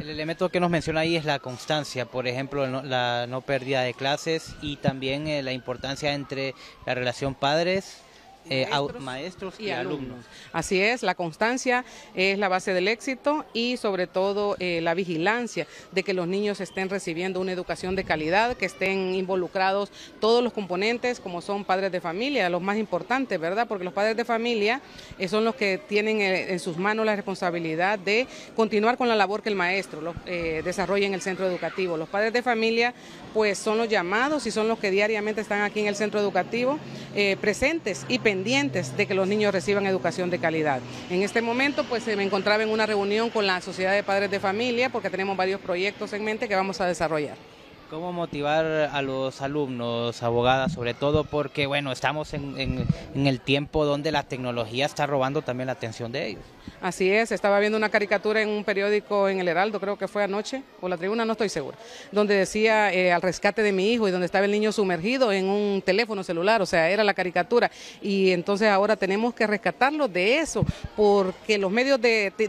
El elemento que nos menciona ahí es la constancia, por ejemplo, la no pérdida de clases y también eh, la importancia entre la relación padres eh, maestros, y, alumnos. Así es, la constancia es la base del éxito y sobre todo eh, la vigilancia de que los niños estén recibiendo una educación de calidad, que estén involucrados todos los componentes como son padres de familia, los más importantes, ¿verdad? Porque los padres de familia eh, son los que tienen en sus manos la responsabilidad de continuar con la labor que el maestro desarrolla en el centro educativo. Los padres de familia pues son los llamados y son los que diariamente están aquí en el centro educativo eh, presentes y pendientes de que los niños reciban educación de calidad. En este momento pues eh, me encontraba en una reunión con la Sociedad de Padres de Familia porque tenemos varios proyectos en mente que vamos a desarrollar. ¿Cómo motivar a los alumnos, abogadas, sobre todo porque, bueno, estamos en, el tiempo donde la tecnología está robando también la atención de ellos? Así es, estaba viendo una caricatura en un periódico en El Heraldo, creo que fue anoche, o la tribuna, no estoy segura, donde decía eh, al rescate de mi hijo y donde estaba el niño sumergido en un teléfono celular, o sea, era la caricatura. Y entonces ahora tenemos que rescatarlo de eso, porque los medios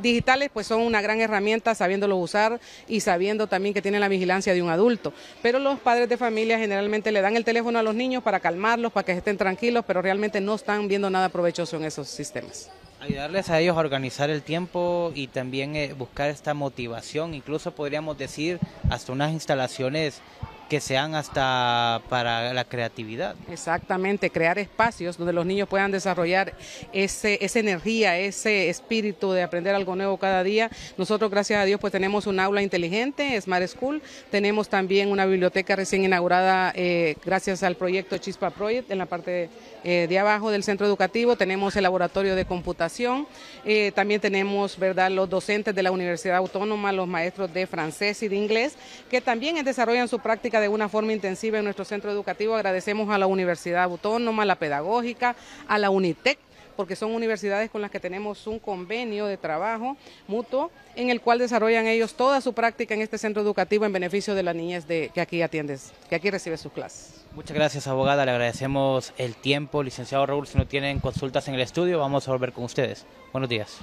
digitales pues son una gran herramienta sabiéndolo usar y sabiendo también que tienen la vigilancia de un adulto pero los padres de familia generalmente le dan el teléfono a los niños para calmarlos, para que estén tranquilos, pero realmente no están viendo nada provechoso en esos sistemas. Ayudarles a ellos a organizar el tiempo y también eh, buscar esta motivación, incluso podríamos decir hasta unas instalaciones que sean hasta para la creatividad. Exactamente, crear espacios donde los niños puedan desarrollar ese, esa energía, ese espíritu de aprender algo nuevo cada día. Nosotros, gracias a Dios, pues tenemos un aula inteligente, Smart School, tenemos también una biblioteca recién inaugurada eh, gracias al proyecto Chispa Project en la parte de eh, de abajo del centro educativo, tenemos el laboratorio de computación, eh, también tenemos ¿verdad? los docentes de la Universidad Autónoma, los maestros de francés y de inglés, que también desarrollan su práctica de una forma intensiva en nuestro centro educativo. Agradecemos a la Universidad Autónoma, a la Pedagógica, a la UNITEC porque son universidades con las que tenemos un convenio de trabajo mutuo en el cual desarrollan ellos toda su práctica en este centro educativo en beneficio de las niñas de, que aquí atiendes, que aquí recibes sus clases. Muchas gracias, abogada. Le agradecemos el tiempo. Licenciado Raúl, si no tienen consultas en el estudio, vamos a volver con ustedes. Buenos días.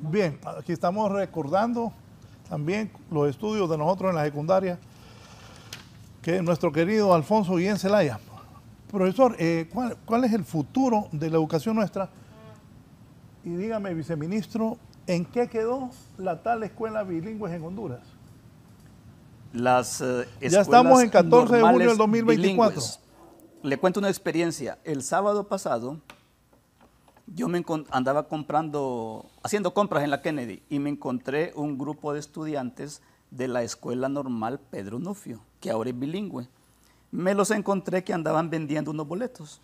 Bien, aquí estamos recordando también los estudios de nosotros en la secundaria que nuestro querido Alfonso Guillén Celaya Profesor, eh, ¿cuál, es el futuro de la educación nuestra? Y dígame, viceministro, ¿en qué quedó la tal escuela bilingüe en Honduras? Las eh, Ya estamos en 14 de junio del 2024. Le cuento una experiencia. El sábado pasado yo me andaba comprando, haciendo compras en la Kennedy y me encontré un grupo de estudiantes de la Escuela Normal Pedro Nufio, que ahora es bilingüe me los encontré que andaban vendiendo unos boletos.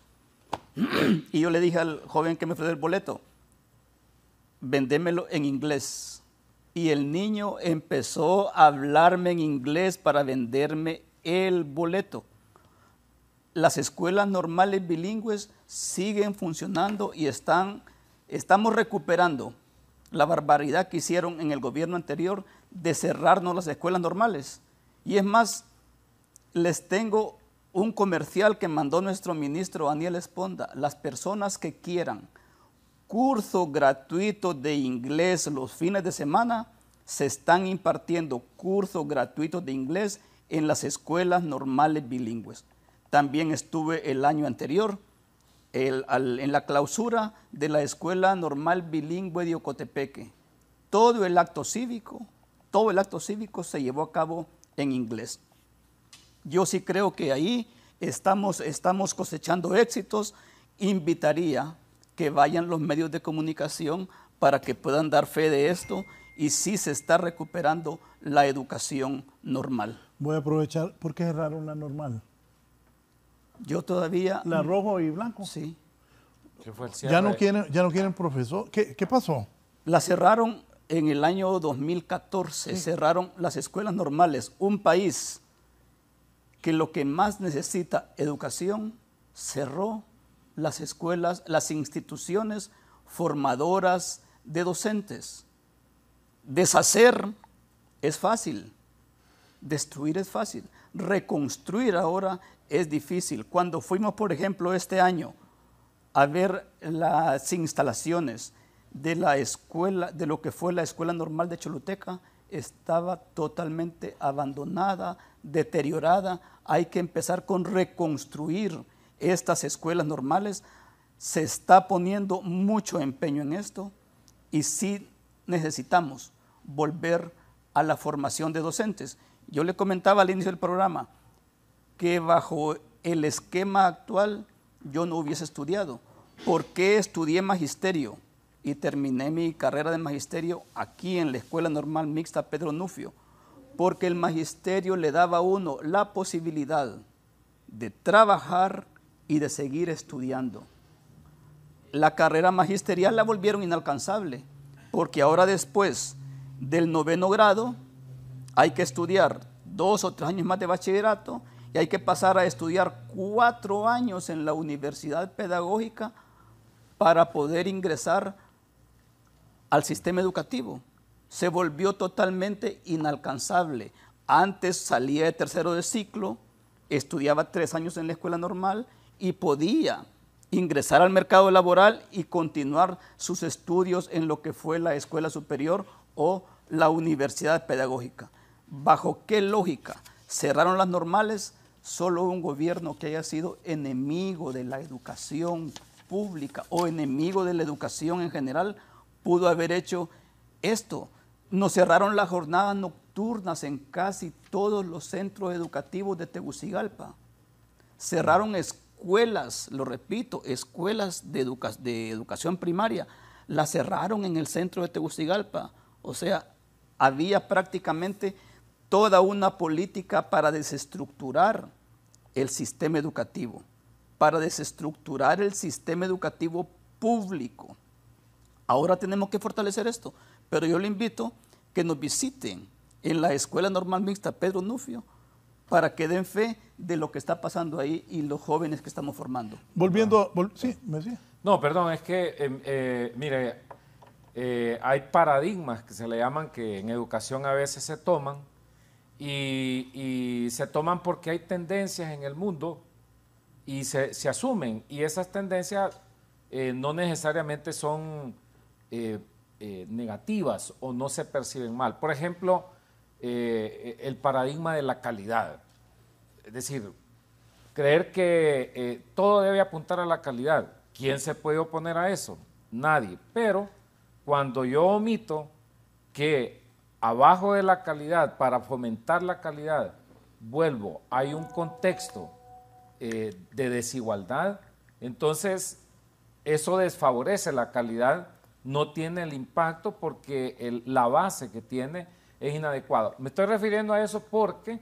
[CLEARS THROAT] y yo le dije al joven que me ofreció el boleto, vendémelo en inglés. Y el niño empezó a hablarme en inglés para venderme el boleto. Las escuelas normales bilingües siguen funcionando y están, estamos recuperando la barbaridad que hicieron en el gobierno anterior de cerrarnos las escuelas normales. Y es más, les tengo un comercial que mandó nuestro ministro Daniel Esponda, las personas que quieran curso gratuito de inglés los fines de semana, se están impartiendo cursos gratuitos de inglés en las escuelas normales bilingües. También estuve el año anterior en la clausura de la Escuela Normal Bilingüe de Ocotepeque. Todo el acto cívico, todo el acto cívico se llevó a cabo en inglés. Yo sí creo que ahí estamos, estamos cosechando éxitos. Invitaría que vayan los medios de comunicación para que puedan dar fe de esto y sí se está recuperando la educación normal. Voy a aprovechar, ¿por qué cerraron la normal? Yo todavía... La rojo y blanco. Sí. ya no quieren, ya no quieren profesor. ¿Qué, pasó? La cerraron en el año 2014, cerraron las escuelas normales. Un país que lo que más necesita educación cerró las escuelas, las instituciones formadoras de docentes. Deshacer es fácil, destruir es fácil, reconstruir ahora es difícil. Cuando fuimos, por ejemplo, este año a ver las instalaciones de la escuela, de lo que fue la Escuela Normal de Choluteca, estaba totalmente abandonada, deteriorada, hay que empezar con reconstruir estas escuelas normales. Se está poniendo mucho empeño en esto y sí necesitamos volver a la formación de docentes. Yo le comentaba al inicio del programa que bajo el esquema actual yo no hubiese estudiado. ¿Por qué estudié magisterio y terminé mi carrera de magisterio aquí en la Escuela Normal Mixta Pedro Nufio? porque el magisterio le daba a uno la posibilidad de trabajar y de seguir estudiando. La carrera magisterial la volvieron inalcanzable, porque ahora después del noveno grado hay que estudiar dos o tres años más de bachillerato y hay que pasar a estudiar cuatro años en la universidad pedagógica para poder ingresar al sistema educativo se volvió totalmente inalcanzable. Antes salía de tercero de ciclo, estudiaba tres años en la escuela normal y podía ingresar al mercado laboral y continuar sus estudios en lo que fue la escuela superior o la universidad pedagógica. ¿Bajo qué lógica cerraron las normales? Solo un gobierno que haya sido enemigo de la educación pública o enemigo de la educación en general pudo haber hecho esto nos cerraron las jornadas nocturnas en casi todos los centros educativos de Tegucigalpa. Cerraron escuelas, lo repito, escuelas de, educación primaria. Las cerraron en el centro de Tegucigalpa. O sea, había prácticamente toda una política para desestructurar el sistema educativo, para desestructurar el sistema educativo público. Ahora tenemos que fortalecer esto. Pero yo le invito que nos visiten en la Escuela Normal Mixta Pedro Nufio para que den fe de lo que está pasando ahí y los jóvenes que estamos formando. Volviendo, sí, me decía. No, perdón, es que, eh, eh, mire, eh, hay paradigmas que se le llaman que en educación a veces se toman y, se toman porque hay tendencias en el mundo y se asumen y esas tendencias no necesariamente son eh, negativas o no se perciben mal. Por ejemplo, eh, el paradigma de la calidad. Es decir, creer que eh, todo debe apuntar a la calidad. ¿Quién se puede oponer a eso? Nadie. Pero cuando yo omito que abajo de la calidad, para fomentar la calidad, vuelvo, hay un contexto de desigualdad, entonces eso desfavorece la calidad no tiene el impacto porque la base que tiene es inadecuada. Me estoy refiriendo a eso porque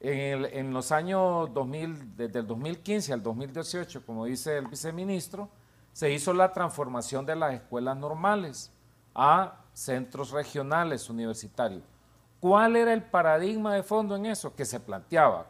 en, los años 2000, desde el 2015 al 2018, como dice el viceministro, se hizo la transformación de las escuelas normales a centros regionales universitarios. ¿Cuál era el paradigma de fondo en eso que se planteaba?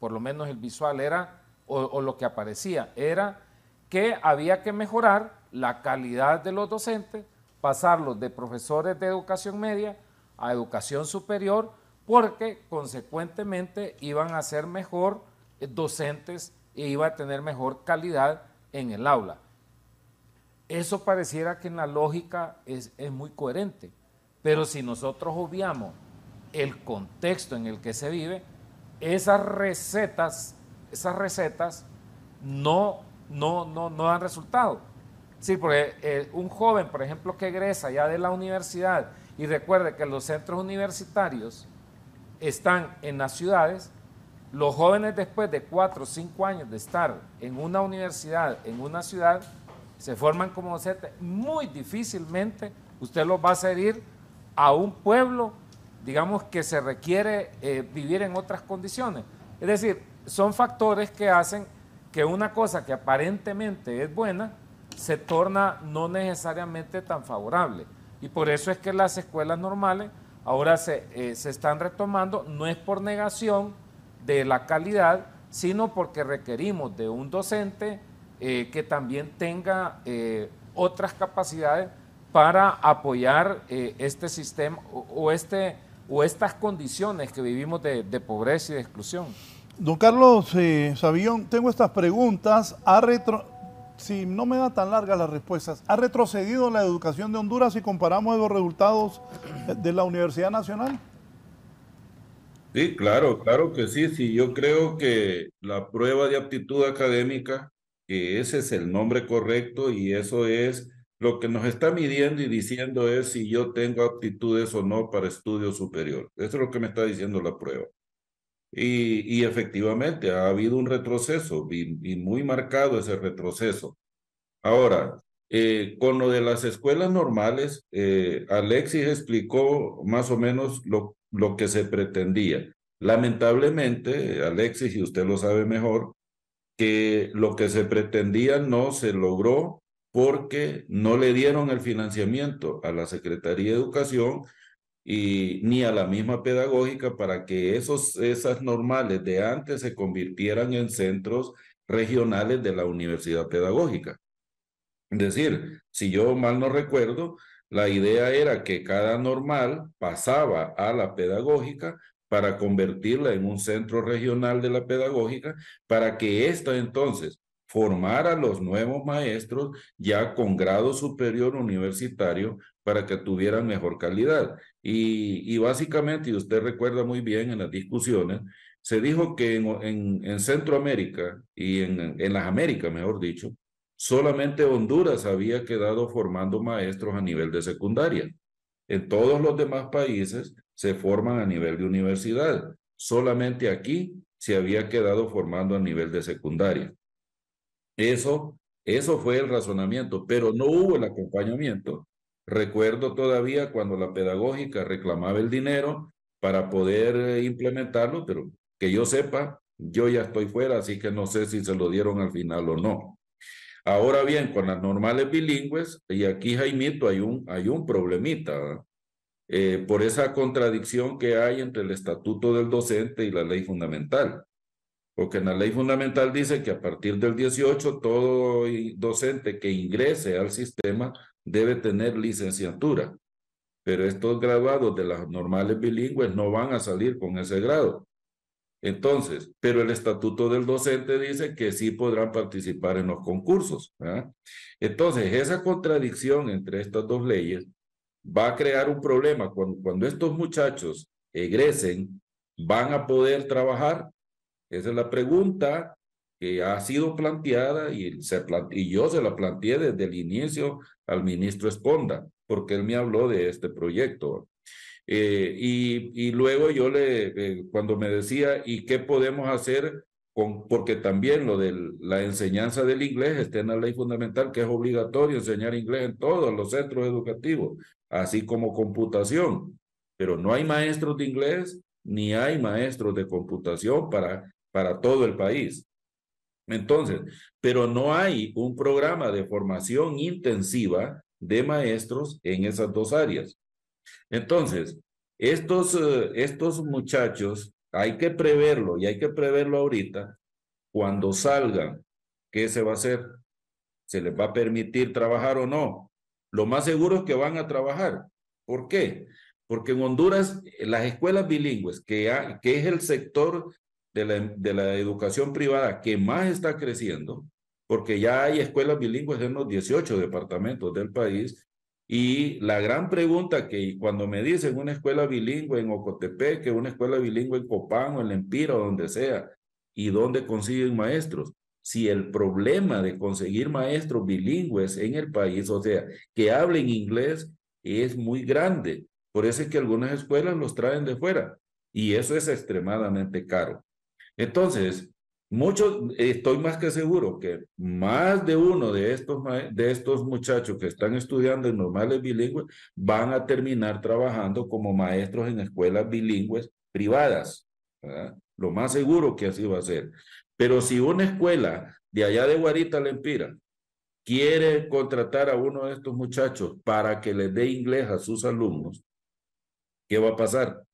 Por lo menos el visual era, o lo que aparecía, era que había que mejorar la calidad de los docentes, pasarlos de profesores de educación media a educación superior, porque consecuentemente iban a ser mejor eh, docentes e iba a tener mejor calidad en el aula. Eso pareciera que en la lógica es, muy coherente, pero si nosotros obviamos el contexto en el que se vive, esas recetas, esas recetas no, no, no, no dan resultado. Sí, porque eh, un joven, por ejemplo, que egresa ya de la universidad y recuerde que los centros universitarios están en las ciudades, los jóvenes después de cuatro o cinco años de estar en una universidad, en una ciudad, se forman como docentes. Muy difícilmente usted los va a hacer a un pueblo, digamos, que se requiere eh, vivir en otras condiciones. Es decir, son factores que hacen que una cosa que aparentemente es buena, se torna no necesariamente tan favorable. Y por eso es que las escuelas normales ahora se, eh, están retomando, no es por negación de la calidad, sino porque requerimos de un docente eh, que también tenga eh, otras capacidades para apoyar este sistema o, este, o estas condiciones que vivimos de, pobreza y de exclusión. Don Carlos Sabillón, tengo estas preguntas. a retro, si no me da tan largas las respuestas, ¿ha retrocedido la educación de Honduras si comparamos los resultados de la Universidad Nacional? Sí, claro, claro que sí. Sí, yo creo que la prueba de aptitud académica, que ese es el nombre correcto y eso es lo que nos está midiendo y diciendo es si yo tengo aptitudes o no para estudios superiores. Eso es lo que me está diciendo la prueba. Y, efectivamente ha habido un retroceso y, muy marcado ese retroceso. Ahora, eh, con lo de las escuelas normales, eh, Alexis explicó más o menos lo, lo que se pretendía. Lamentablemente, Alexis, y usted lo sabe mejor, que lo que se pretendía no se logró porque no le dieron el financiamiento a la Secretaría de Educación y, ni a la misma pedagógica para que esos, esas normales de antes se convirtieran en centros regionales de la universidad pedagógica. Es decir, si yo mal no recuerdo, la idea era que cada normal pasaba a la pedagógica para convertirla en un centro regional de la pedagógica, para que ésta entonces formara los nuevos maestros ya con grado superior universitario para que tuvieran mejor calidad. Y, básicamente, y usted recuerda muy bien en las discusiones, se dijo que en, Centroamérica y en, las Américas, mejor dicho, solamente Honduras había quedado formando maestros a nivel de secundaria. En todos los demás países se forman a nivel de universidad. Solamente aquí se había quedado formando a nivel de secundaria. Eso, eso fue el razonamiento, pero no hubo el acompañamiento Recuerdo todavía cuando la pedagógica reclamaba el dinero para poder eh, implementarlo, pero que yo sepa, yo ya estoy fuera, así que no sé si se lo dieron al final o no. Ahora bien, con las normales bilingües, y aquí Jaimito hay un, hay un problemita, eh, por esa contradicción que hay entre el estatuto del docente y la ley fundamental. Porque en la ley fundamental dice que a partir del 18 todo docente que ingrese al sistema debe tener licenciatura, pero estos graduados de las normales bilingües no van a salir con ese grado. Entonces, pero el estatuto del docente dice que sí podrán participar en los concursos. Entonces, esa contradicción entre estas dos leyes va a crear un problema. Cuando, cuando estos muchachos egresen, ¿van a poder trabajar? Esa es la pregunta que ha sido planteada y, se y yo se la planteé desde el inicio al ministro Esponda, porque él me habló de este proyecto. Eh, y, luego yo le, eh, cuando me decía, ¿y qué podemos hacer? Con, porque también lo de la enseñanza del inglés está en la ley fundamental, que es obligatorio enseñar inglés en todos los centros educativos, así como computación. Pero no hay maestros de inglés ni hay maestros de computación para, para todo el país. Entonces, pero no hay un programa de formación intensiva de maestros en esas dos áreas. Entonces, estos, eh, estos muchachos hay que preverlo y hay que preverlo ahorita. Cuando salgan, ¿qué se va a hacer? ¿Se les va a permitir trabajar o no? Lo más seguro es que van a trabajar. ¿Por qué? Porque en Honduras eh, las escuelas bilingües, que, que es el sector de la, educación privada que más está creciendo, porque ya hay escuelas bilingües en los 18 departamentos del país. Y la gran pregunta que cuando me dicen una escuela bilingüe en Ocotepec, una escuela bilingüe en Copán o en Lempira o donde sea, ¿y dónde consiguen maestros? Si el problema de conseguir maestros bilingües en el país, o sea, que hablen inglés, es muy grande. Por eso es que algunas escuelas los traen de fuera y eso es extremadamente caro. Entonces, muchos, estoy más que seguro que más de uno de estos, de estos muchachos que están estudiando en normales bilingües van a terminar trabajando como maestros en escuelas bilingües privadas. Lo más seguro que así va a ser. Pero si una escuela de allá de Guarita Lempira quiere contratar a uno de estos muchachos para que les dé inglés a sus alumnos, ¿qué va a pasar?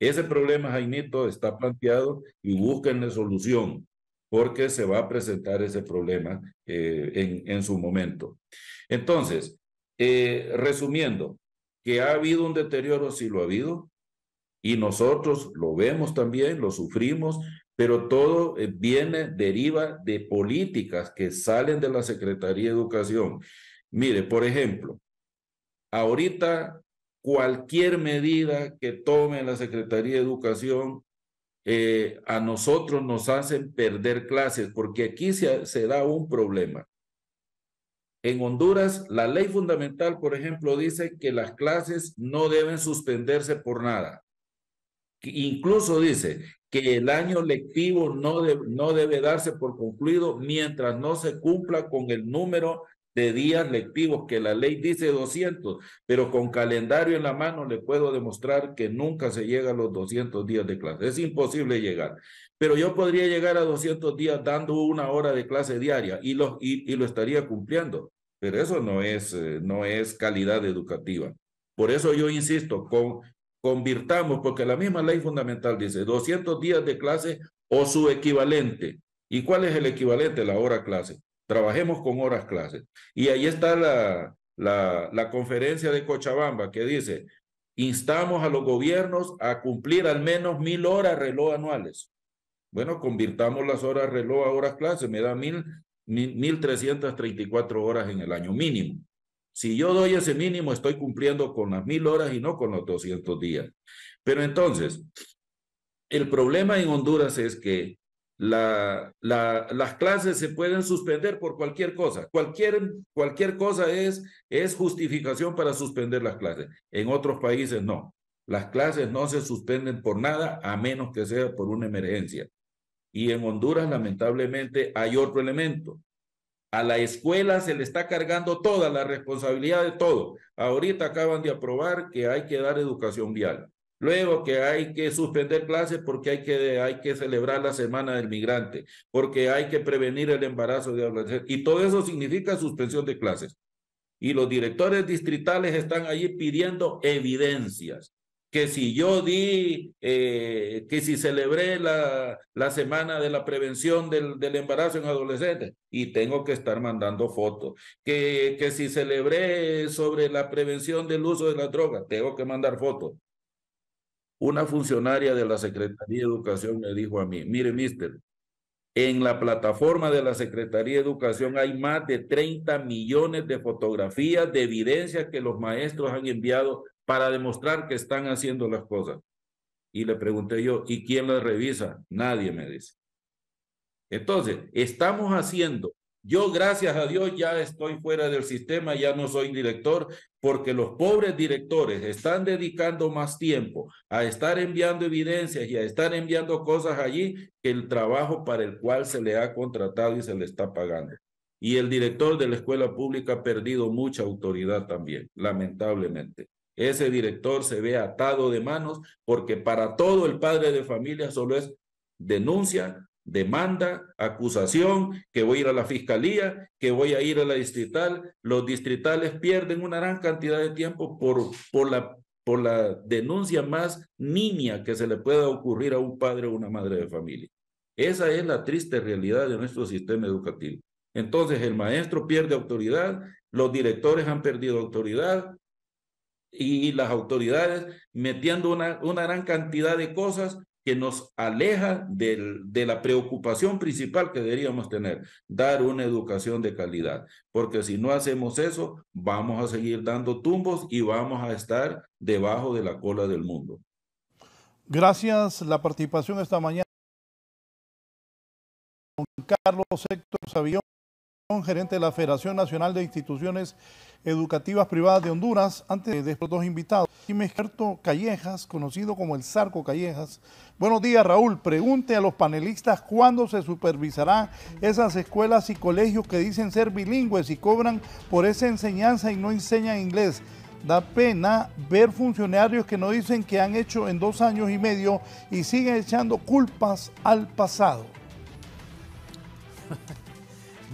Ese problema, Jainito, está planteado y busquen solución, porque se va a presentar ese problema eh, en, en, su momento. Entonces, eh, resumiendo, que ha habido un deterioro, sí lo ha habido, y nosotros lo vemos también, lo sufrimos, pero todo eh, viene, deriva de políticas que salen de la Secretaría de Educación. Mire, por ejemplo, ahorita cualquier medida que tome la Secretaría de Educación eh, a nosotros nos hacen perder clases, porque aquí se, da un problema. En Honduras, la ley fundamental, por ejemplo, dice que las clases no deben suspenderse por nada. Incluso dice que el año lectivo no, no debe darse por concluido mientras no se cumpla con el número de días lectivos, que la ley dice 200, pero con calendario en la mano le puedo demostrar que nunca se llega a los 200 días de clase. Es imposible llegar. Pero yo podría llegar a 200 días dando una hora de clase diaria y lo, lo estaría cumpliendo. Pero eso no es, eh, no es calidad educativa. Por eso yo insisto, con, convirtamos, porque la misma ley fundamental dice 200 días de clase o su equivalente. ¿Y cuál es el equivalente? La hora clase. Trabajemos con horas clases. Y ahí está la, la, conferencia de Cochabamba que dice, instamos a los gobiernos a cumplir al menos mil horas reloj anuales. Bueno, convirtamos las horas reloj a horas clases, me da mil, mil, trescientas treinta y cuatro horas en el año mínimo. Si yo doy ese mínimo, estoy cumpliendo con las mil horas y no con los 200 días. Pero entonces, el problema en Honduras es que las clases se pueden suspender por cualquier cosa. Cualquier, cualquier cosa es, es justificación para suspender las clases. En otros países no. Las clases no se suspenden por nada a menos que sea por una emergencia. Y en Honduras, lamentablemente, hay otro elemento. A la escuela se le está cargando toda la responsabilidad de todo. Ahorita acaban de aprobar que hay que dar educación vial. Luego que hay que suspender clases porque hay que, hay que celebrar la Semana del Migrante, porque hay que prevenir el embarazo de adolescentes. Y todo eso significa suspensión de clases. Y los directores distritales están allí pidiendo evidencias. Que si yo di, eh, que si celebré la, la semana de la prevención del, embarazo en adolescentes y tengo que estar mandando fotos. Que, que si celebré sobre la prevención del uso de la droga tengo que mandar fotos una funcionaria de la Secretaría de Educación me dijo a mí, mire, mister, en la plataforma de la Secretaría de Educación hay más de 30 millones de fotografías, de evidencia que los maestros han enviado para demostrar que están haciendo las cosas. Y le pregunté yo, ¿y quién las revisa? Nadie me dice. Entonces, estamos haciendo yo, gracias a Dios, ya estoy fuera del sistema, ya no soy director, porque los pobres directores están dedicando más tiempo a estar enviando evidencias y a estar enviando cosas allí que el trabajo para el cual se le ha contratado y se le está pagando. Y el director de la escuela pública ha perdido mucha autoridad también, lamentablemente. Ese director se ve atado de manos porque para todo el padre de familia solo es denuncia, demanda, acusación, que voy a ir a la fiscalía, que voy a ir a la distrital. Los distritales pierden una gran cantidad de tiempo por, por, la, por la denuncia más niña que se le pueda ocurrir a un padre o una madre de familia. Esa es la triste realidad de nuestro sistema educativo. Entonces el maestro pierde autoridad, los directores han perdido autoridad y las autoridades metiendo una, una gran cantidad de cosas que nos aleja de la preocupación principal que deberíamos tener, dar una educación de calidad, porque si no hacemos eso, vamos a seguir dando tumbos y vamos a estar debajo de la cola del mundo. Gracias la participación esta mañana. Carlos gerente de la Federación Nacional de Instituciones Educativas Privadas de Honduras, antes de estos dos invitados, Jiménez Gerto Callejas, conocido como el Zarco Callejas. Buenos días, Raúl. Pregunte a los panelistas cuándo se supervisarán esas escuelas y colegios que dicen ser bilingües y cobran por esa enseñanza y no enseñan inglés. Da pena ver funcionarios que no dicen que han hecho en dos años y medio y siguen echando culpas al pasado. [LAUGHS]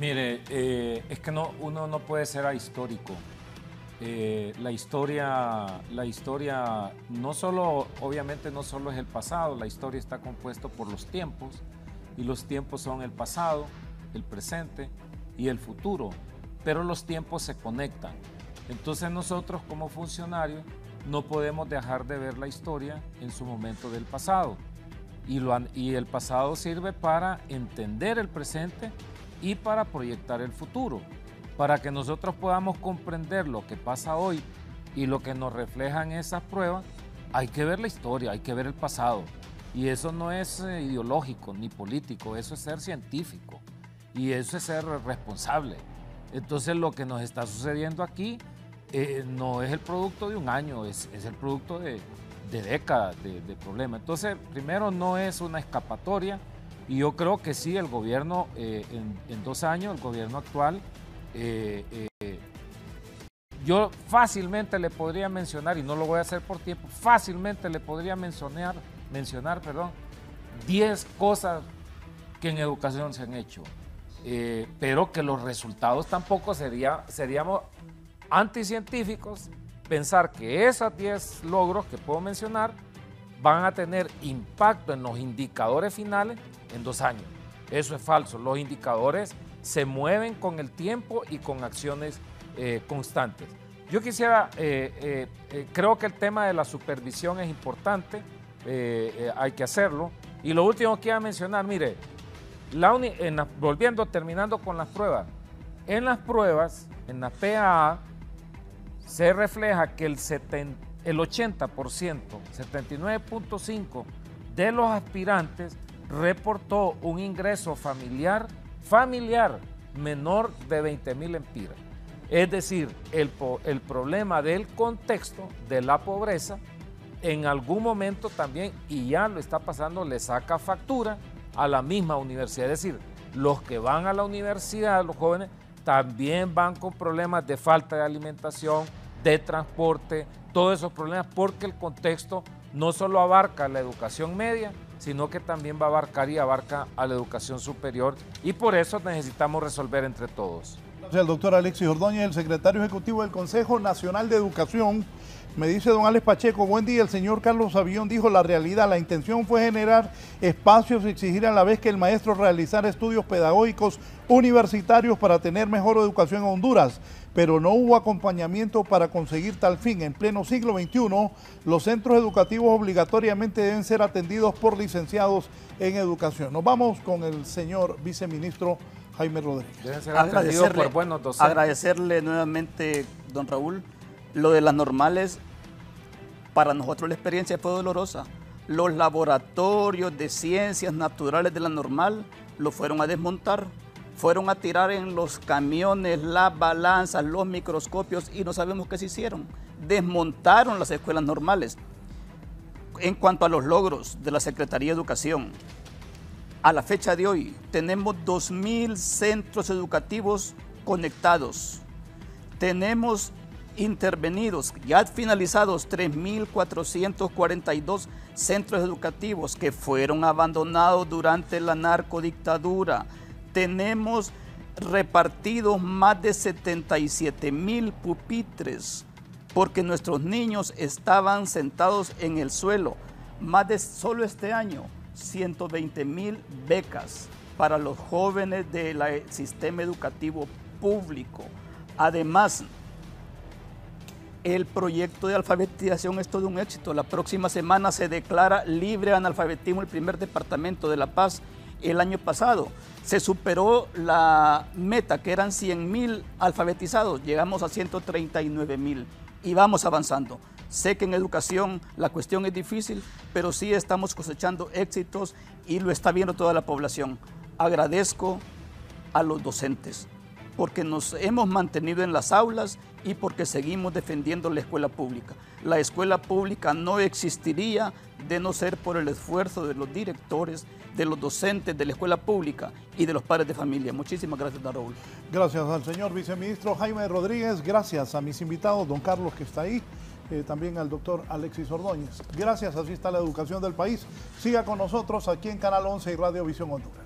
Mire, eh, es que no, uno no puede ser ahistórico. Eh, la historia, la historia no solo, obviamente no solo es el pasado, la historia está compuesta por los tiempos y los tiempos son el pasado, el presente y el futuro, pero los tiempos se conectan. Entonces nosotros como funcionarios no podemos dejar de ver la historia en su momento del pasado y, lo, y el pasado sirve para entender el presente y para proyectar el futuro, para que nosotros podamos comprender lo que pasa hoy y lo que nos reflejan esas pruebas, hay que ver la historia, hay que ver el pasado. Y eso no es eh, ideológico ni político, eso es ser científico y eso es ser responsable. Entonces lo que nos está sucediendo aquí eh, no es el producto de un año, es, el producto de, décadas de, de problemas. Entonces, primero no es una escapatoria, y yo creo que sí, el gobierno, eh, en, dos años, el gobierno actual, eh, eh, yo fácilmente le podría mencionar, y no lo voy a hacer por tiempo, fácilmente le podría mencionar, mencionar perdón, 10 cosas que en educación se han hecho, pero que los resultados tampoco sería, seríamos anticientíficos pensar que esos 10 logros que puedo mencionar van a tener impacto en los indicadores finales en dos años. Eso es falso. Los indicadores se mueven con el tiempo y con acciones eh, constantes. Yo quisiera, eh, eh, creo que el tema de la supervisión es importante, hay que hacerlo. Y lo último que iba a mencionar, mire, volviendo, terminando con las pruebas. En las pruebas, en la PAA, se refleja que el, 70, el 80%, 79.5% de los aspirantes reportó un ingreso familiar, familiar menor de 20 mil empiras. Es decir, el, el problema del contexto de la pobreza en algún momento también, y ya lo está pasando, le saca factura a la misma universidad. Es decir, los que van a la universidad, los jóvenes, también van con problemas de falta de alimentación, de transporte, todos esos problemas, porque el contexto no solo abarca la educación media, sino que también va a abarcar y abarca a la educación superior y por eso necesitamos resolver entre todos. El doctor Alexis Ordóñez, el secretario ejecutivo del Consejo Nacional de Educación. Me dice don Alex Pacheco, buen día, el señor Carlos Avión dijo la realidad, la intención fue generar espacios y exigir a la vez que el maestro realizara estudios pedagógicos universitarios para tener mejor educación en Honduras, pero no hubo acompañamiento para conseguir tal fin. En pleno siglo XXI, los centros educativos obligatoriamente deben ser atendidos por licenciados en educación. Nos vamos con el señor viceministro Jaime Rodríguez. Agradecerle nuevamente, don Raúl lo de las normales, para nosotros la experiencia fue dolorosa. Los laboratorios de ciencias naturales de la normal lo fueron a desmontar, fueron a tirar en los camiones las balanzas, los microscopios y no sabemos qué se hicieron. Desmontaron las escuelas normales. En cuanto a los logros de la Secretaría de Educación, a la fecha de hoy tenemos 2.000 centros educativos conectados. Tenemos intervenidos, ya finalizados 3.442 centros educativos que fueron abandonados durante la narcodictadura. Tenemos repartidos más de 77 mil pupitres porque nuestros niños estaban sentados en el suelo. Más de solo este año, 120 mil becas para los jóvenes del sistema educativo público. Además, el proyecto de alfabetización es todo un éxito. La próxima semana se declara libre analfabetismo el primer departamento de La Paz el año pasado. Se superó la meta que eran 100 mil alfabetizados, llegamos a 139 mil y vamos avanzando. Sé que en educación la cuestión es difícil, pero sí estamos cosechando éxitos y lo está viendo toda la población. Agradezco a los docentes, porque nos hemos mantenido en las aulas y porque seguimos defendiendo la escuela pública. La escuela pública no existiría de no ser por el esfuerzo de los directores, de los docentes de la escuela pública y de los padres de familia. Muchísimas gracias, Darol. Gracias al señor viceministro Jaime Rodríguez, gracias a mis invitados, don Carlos que está ahí, eh, también al doctor Alexis Ordóñez. Gracias, así está la educación del país. Siga con nosotros aquí en Canal 11 y Radio Visión Honduras.